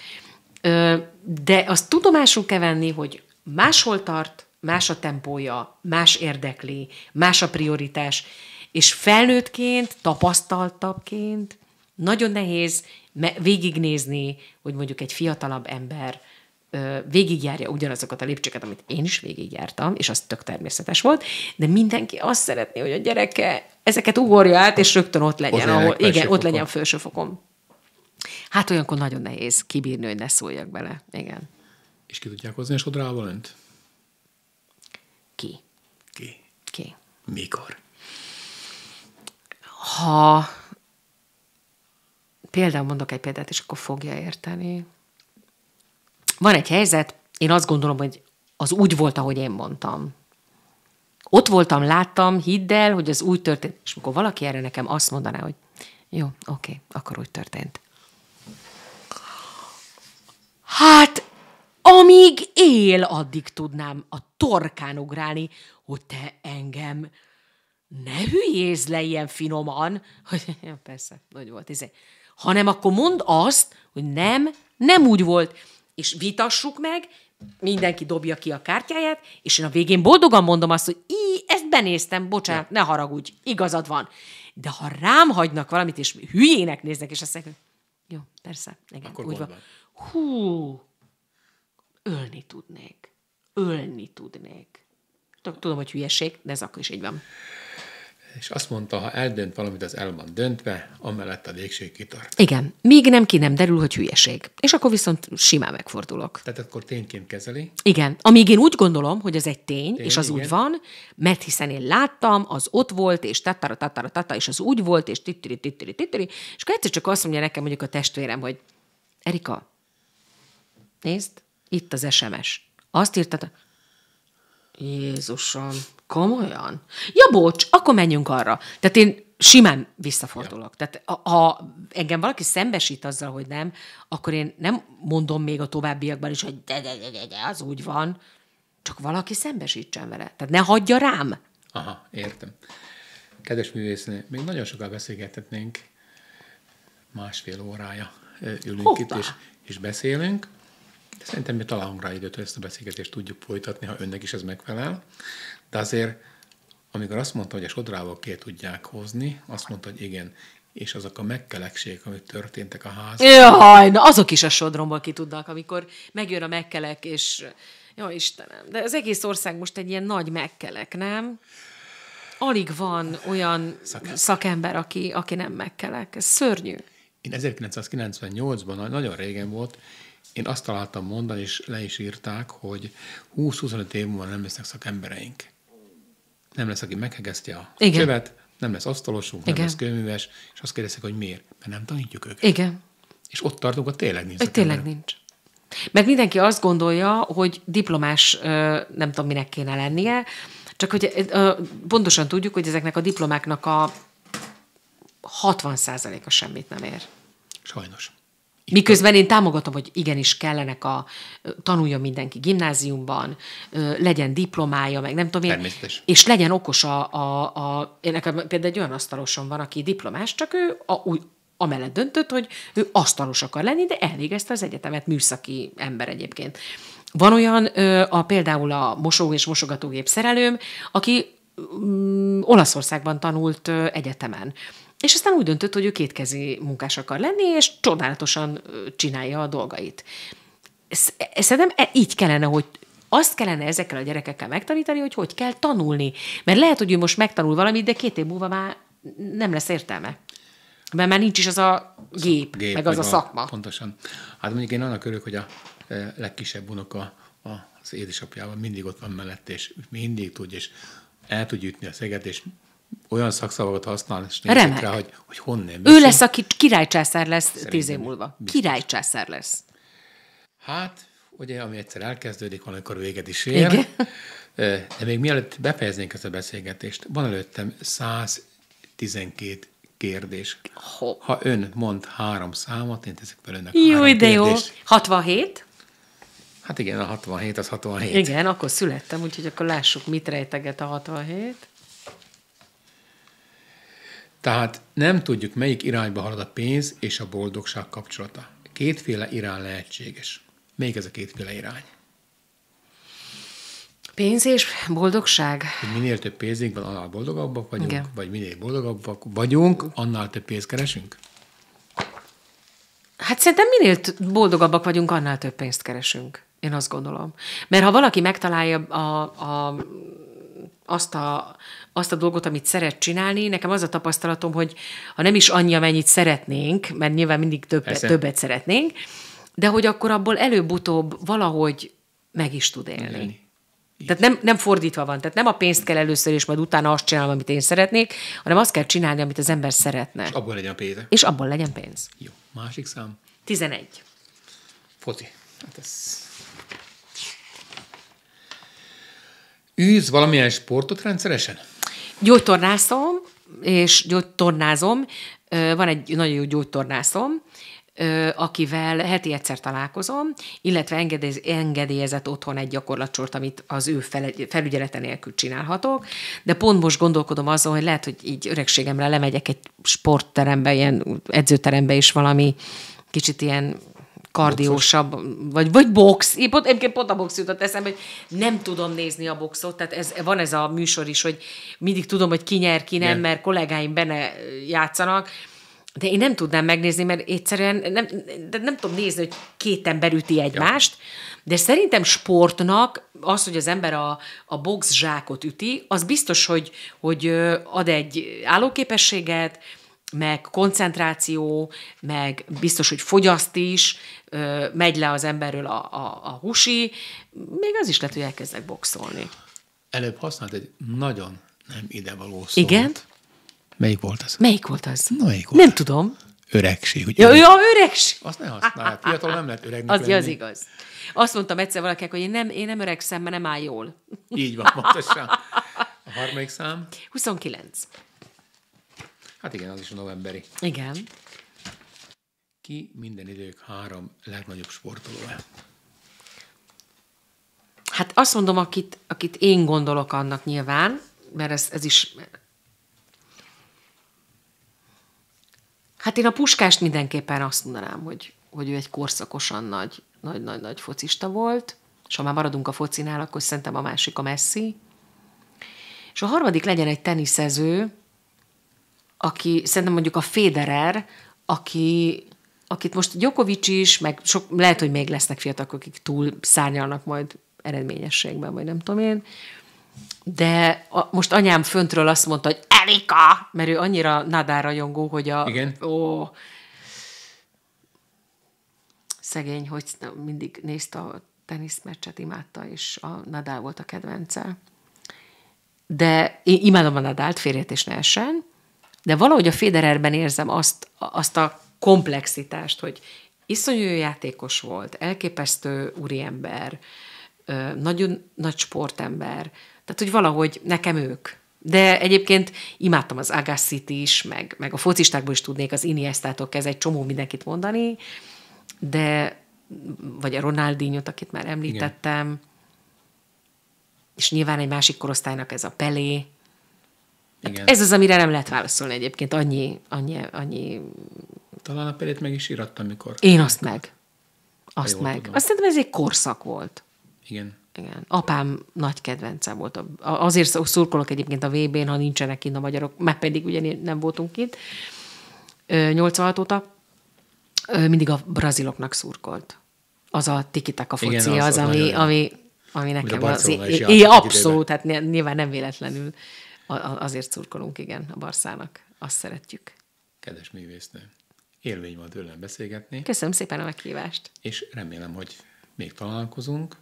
[SPEAKER 2] Ö, de azt tudomásul kell venni, hogy máshol tart, más a tempója, más érdekli, más a prioritás, és felnőttként, tapasztaltabbként nagyon nehéz végignézni, hogy mondjuk egy fiatalabb ember végigjárja ugyanazokat a lépcsőket, amit én is végigjártam, és az tök természetes volt, de mindenki azt szeretné, hogy a gyereke ezeket ugorja át, és rögtön ott legyen, ahol, igen, fokon. ott legyen felső fokon. Hát olyankor nagyon nehéz kibírni, hogy ne szóljak bele. Igen. És ki tudják hozni a sodrával önt? mikor? Ha például mondok egy példát, és akkor fogja érteni. Van egy helyzet, én azt gondolom, hogy az úgy volt, ahogy én mondtam. Ott voltam, láttam, hidd el, hogy ez úgy történt. És amikor valaki erre nekem azt mondaná, hogy jó, oké, akkor úgy történt. Hát, amíg él, addig tudnám a torkán ugrálni, hogy te engem ne hülyézz le ilyen finoman, hogy <laughs> ja, persze, hogy volt, izé. hanem akkor mondd azt, hogy nem, nem úgy volt, és vitassuk meg, mindenki dobja ki a kártyáját, és én a végén boldogan mondom azt, hogy így ezt benéztem, bocsánat, ne haragudj, igazad van. De ha rám hagynak valamit, és hülyének néznek, és azt mondják, jó, persze, igen, Akkor úgy van. Hú, ölni tudnék. Ölni tudnék. Tudom, hogy hülyeség, de ez akkor is így van.
[SPEAKER 1] És azt mondta, ha eldönt valamit, az el van döntve, amellett a végség kitart. Igen.
[SPEAKER 2] Míg nem ki nem derül, hogy hülyeség. És akkor viszont simán megfordulok. Tehát akkor tényként kezeli? Igen. Amíg én úgy gondolom, hogy ez egy tény, tény és az igen. úgy van, mert hiszen én láttam, az ott volt, és tatara, tatara, tatara, és az úgy volt, és tittiri, tittiri, tittiri, és akkor egyszer csak azt mondja nekem mondjuk a testvérem, hogy Erika, nézd, itt az SMS. Azt írtad, Jézusom, komolyan? Ja, bocs, akkor menjünk arra. Tehát én simán visszafordulok. Ja. Tehát ha engem valaki szembesít azzal, hogy nem, akkor én nem mondom még a továbbiakban is, hogy de, de, de, de, de az úgy van, csak valaki szembesítsen vele. Tehát ne hagyja rám.
[SPEAKER 1] Aha, értem. Kedves művésznő, még nagyon sokat beszélgethetnénk, másfél órája ülünk Hoppa. itt, és, és beszélünk. De szerintem mi találunk rá időt, hogy ezt a beszélgetést tudjuk folytatni, ha önnek is ez megfelel. De azért, amikor azt mondta, hogy a sodrával ki tudják hozni, azt mondta, hogy igen, és azok a megkelekségek, amik történtek a házban. Jaj, na
[SPEAKER 2] azok is a sodromból ki tudnak, amikor megjön a megkelek, és jó Istenem, de az egész ország most egy ilyen nagy megkelek, nem? Alig van olyan szakember, szakember aki, aki nem megkelek. Ez szörnyű.
[SPEAKER 1] Én 1998-ban, nagyon régen volt, én azt találtam mondani, és le is írták, hogy 20-25 év múlva nem lesznek szakembereink. Nem lesz, aki meghegesztje a Igen. követ, nem lesz asztalosunk, Igen. nem lesz kőműves, és azt kérdezik, hogy miért? Mert nem tanítjuk őket. Igen. És ott tartunk, a tényleg nincs. Hogy tényleg
[SPEAKER 2] nincs. Mert mindenki azt gondolja, hogy diplomás, nem tudom, minek kéne lennie, csak hogy pontosan tudjuk, hogy ezeknek a diplomáknak a 60%-a semmit nem ér. Sajnos. Miközben én támogatom, hogy igenis kellenek a, tanuljon mindenki gimnáziumban, legyen diplomája, meg nem tudom én. És legyen okos a, a, a én nekem például egy olyan asztalosom van, aki diplomás, csak ő a, úgy, amellett döntött, hogy ő asztalos akar lenni, de elvégezte az egyetemet, műszaki ember egyébként. Van olyan, a, például a mosó és mosogatógép szerelőm, aki mm, Olaszországban tanult egyetemen. És aztán úgy döntött, hogy ő kétkezi munkás akar lenni, és csodálatosan csinálja a dolgait. E, szerintem e, így kellene, hogy azt kellene ezekkel a gyerekekkel megtanítani, hogy hogy kell tanulni. Mert lehet, hogy ő most megtanul valamit, de két év múlva már nem lesz értelme. Mert már nincs is az a gép, gép meg az meg a, a szakma.
[SPEAKER 1] Pontosan. Hát mondjuk én annak örülök, hogy a e, legkisebb unoka az édesapjával mindig ott van mellett, és mindig tudja, és el tud ütni a szeget, és olyan szakszavakat használ, és nézzük rá, hogy, hogy honnan beszél. Ő lesz,
[SPEAKER 2] aki királycsászár lesz Szerintem tíz év múlva. Biztos. Királycsászár lesz.
[SPEAKER 1] Hát, ugye, ami egyszer elkezdődik, valamikor véget is ér. Igen. De még mielőtt befejeznénk ezt a beszélgetést, van előttem 112 kérdés. Hopp. Ha ön mond három számot, én teszek fel önnek Jó, három
[SPEAKER 2] de kérdést. jó. 67?
[SPEAKER 1] Hát igen, a 67 az 67. Igen,
[SPEAKER 2] akkor születtem, úgyhogy akkor lássuk, mit rejteget a 67.
[SPEAKER 1] Tehát nem tudjuk, melyik irányba halad a pénz és a boldogság kapcsolata. Kétféle irány lehetséges. Melyik ez a kétféle irány? Pénz és boldogság. Hogy minél több pénzünk van, annál boldogabbak vagyunk, Igen. vagy minél boldogabbak vagyunk, annál több pénzt keresünk?
[SPEAKER 2] Hát szerintem minél boldogabbak vagyunk, annál több pénzt keresünk. Én azt gondolom. Mert ha valaki megtalálja a, a azt a, azt a dolgot, amit szeret csinálni. Nekem az a tapasztalatom, hogy ha nem is annyi, amennyit szeretnénk, mert nyilván mindig többet, többet szeretnénk, de hogy akkor abból előbb-utóbb valahogy meg is tud élni. Tehát nem, nem fordítva van. Tehát nem a pénzt kell először, és majd utána azt csinálom, amit én szeretnék, hanem azt kell csinálni, amit az ember szeretne. És abból legyen pénz. És abból legyen pénz. Jó.
[SPEAKER 1] Másik szám? 11. Foti.
[SPEAKER 2] Hát ez
[SPEAKER 1] űz valamilyen sportot rendszeresen?
[SPEAKER 2] Gyógytornászom, és gyógytornázom. Van egy nagyon jó gyógytornászom, akivel heti egyszer találkozom, illetve engedélyezett otthon egy gyakorlatsort, amit az ő felügyelete nélkül csinálhatok. De pont most gondolkodom azon, hogy lehet, hogy így öregségemre lemegyek egy sportterembe, ilyen edzőterembe, és valami kicsit ilyen kardiósabb, vagy, vagy box. Én pont, én pont a box jutott eszembe, hogy nem tudom nézni a boxot, tehát ez, van ez a műsor is, hogy mindig tudom, hogy ki nyer, ki nem, nem. mert kollégáim benne játszanak, de én nem tudnám megnézni, mert egyszerűen nem, de nem tudom nézni, hogy két ember üti egymást, ja. de szerintem sportnak az, hogy az ember a, a box zsákot üti, az biztos, hogy, hogy ad egy állóképességet, meg koncentráció, meg biztos, hogy fogyaszt is, megy le az emberről a, a, a husi, még az is lehet, hogy elkezdek boxolni.
[SPEAKER 1] Előbb használt egy nagyon nem idevaló szót. Igen?
[SPEAKER 2] Melyik volt az? Melyik volt az? Na, melyik volt nem az? tudom. Öregség, ugye? Ja, ja, öregség. Azt ne használják. Fiatal nem lehet öregnek Az, lenni. az igaz. Azt mondtam egyszer valakinek, hogy én nem, én nem öregszem, mert nem áll jól. Így van, pontosan. A harmadik szám? 29.
[SPEAKER 1] Hát igen, az is novemberi. Igen. Ki minden idők három legnagyobb sportolója?
[SPEAKER 2] Hát azt mondom, akit, akit én gondolok annak nyilván, mert ez, ez is... Hát én a puskást mindenképpen azt mondanám, hogy, hogy ő egy korszakosan nagy, nagy-nagy-nagy focista volt, és ha már maradunk a focinál, akkor szerintem a másik a messzi. És a harmadik legyen egy teniszező, aki szerintem mondjuk a Federer, aki akit most Djokovic is, meg sok, lehet, hogy még lesznek fiatalok, akik túl szárnyalnak majd eredményességben, vagy nem tudom én, de a, most anyám föntről azt mondta, hogy Erika, mert ő annyira nadár rajongó, hogy a... Igen. Ó, szegény, hogy mindig nézte a teniszmeccset, imádta, és a Nadal volt a kedvence. De én imádom a Nadált, férjet és ne essen, de valahogy a Federerben érzem azt, azt a komplexitást, hogy iszonyú játékos volt, elképesztő úriember, nagyon nagy sportember, tehát, hogy valahogy nekem ők. De egyébként imádtam az Agassit is, meg, meg a focistákból is tudnék az iniesta Iniesta-tól kezd egy csomó mindenkit mondani, de vagy a Ronaldinho-t, akit már említettem, Igen. és nyilván egy másik korosztálynak ez a Pelé, igen. Ez az, amire nem lehet válaszolni egyébként, annyi, annyi, annyi... Talán a pedét meg is írattam, mikor. Én azt meg. Azt meg. Tudom. Azt szerintem ez egy korszak volt. Igen. Igen. Apám nagy kedvence volt. A, azért szurkolok egyébként a VB-n, ha nincsenek itt, a magyarok, mert pedig ugye nem voltunk itt. 86 óta mindig a braziloknak szurkolt. Az a a foci, Igen, az, az, az ami, ami, ami nekem az... Én, abszolút, hát nyilván nem véletlenül azért szurkolunk, igen, a Barszának. Azt szeretjük.
[SPEAKER 1] Kedves művésznő, élmény volt tőlem beszélgetni.
[SPEAKER 2] Köszönöm szépen a meghívást.
[SPEAKER 1] És remélem, hogy még találkozunk,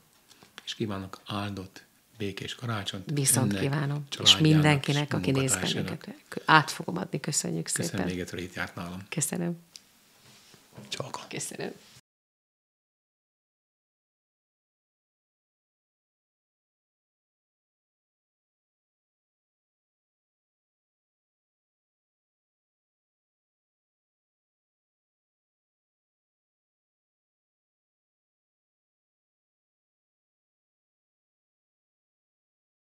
[SPEAKER 1] és kívánok áldott békés karácsonyt. Viszont kívánom. És mindenkinek, aki néz bennünket.
[SPEAKER 2] Át fogom adni, köszönjük Köszönöm szépen. Köszönöm még egyszer, hogy itt járt nálam. Köszönöm.
[SPEAKER 1] Csak. Köszönöm.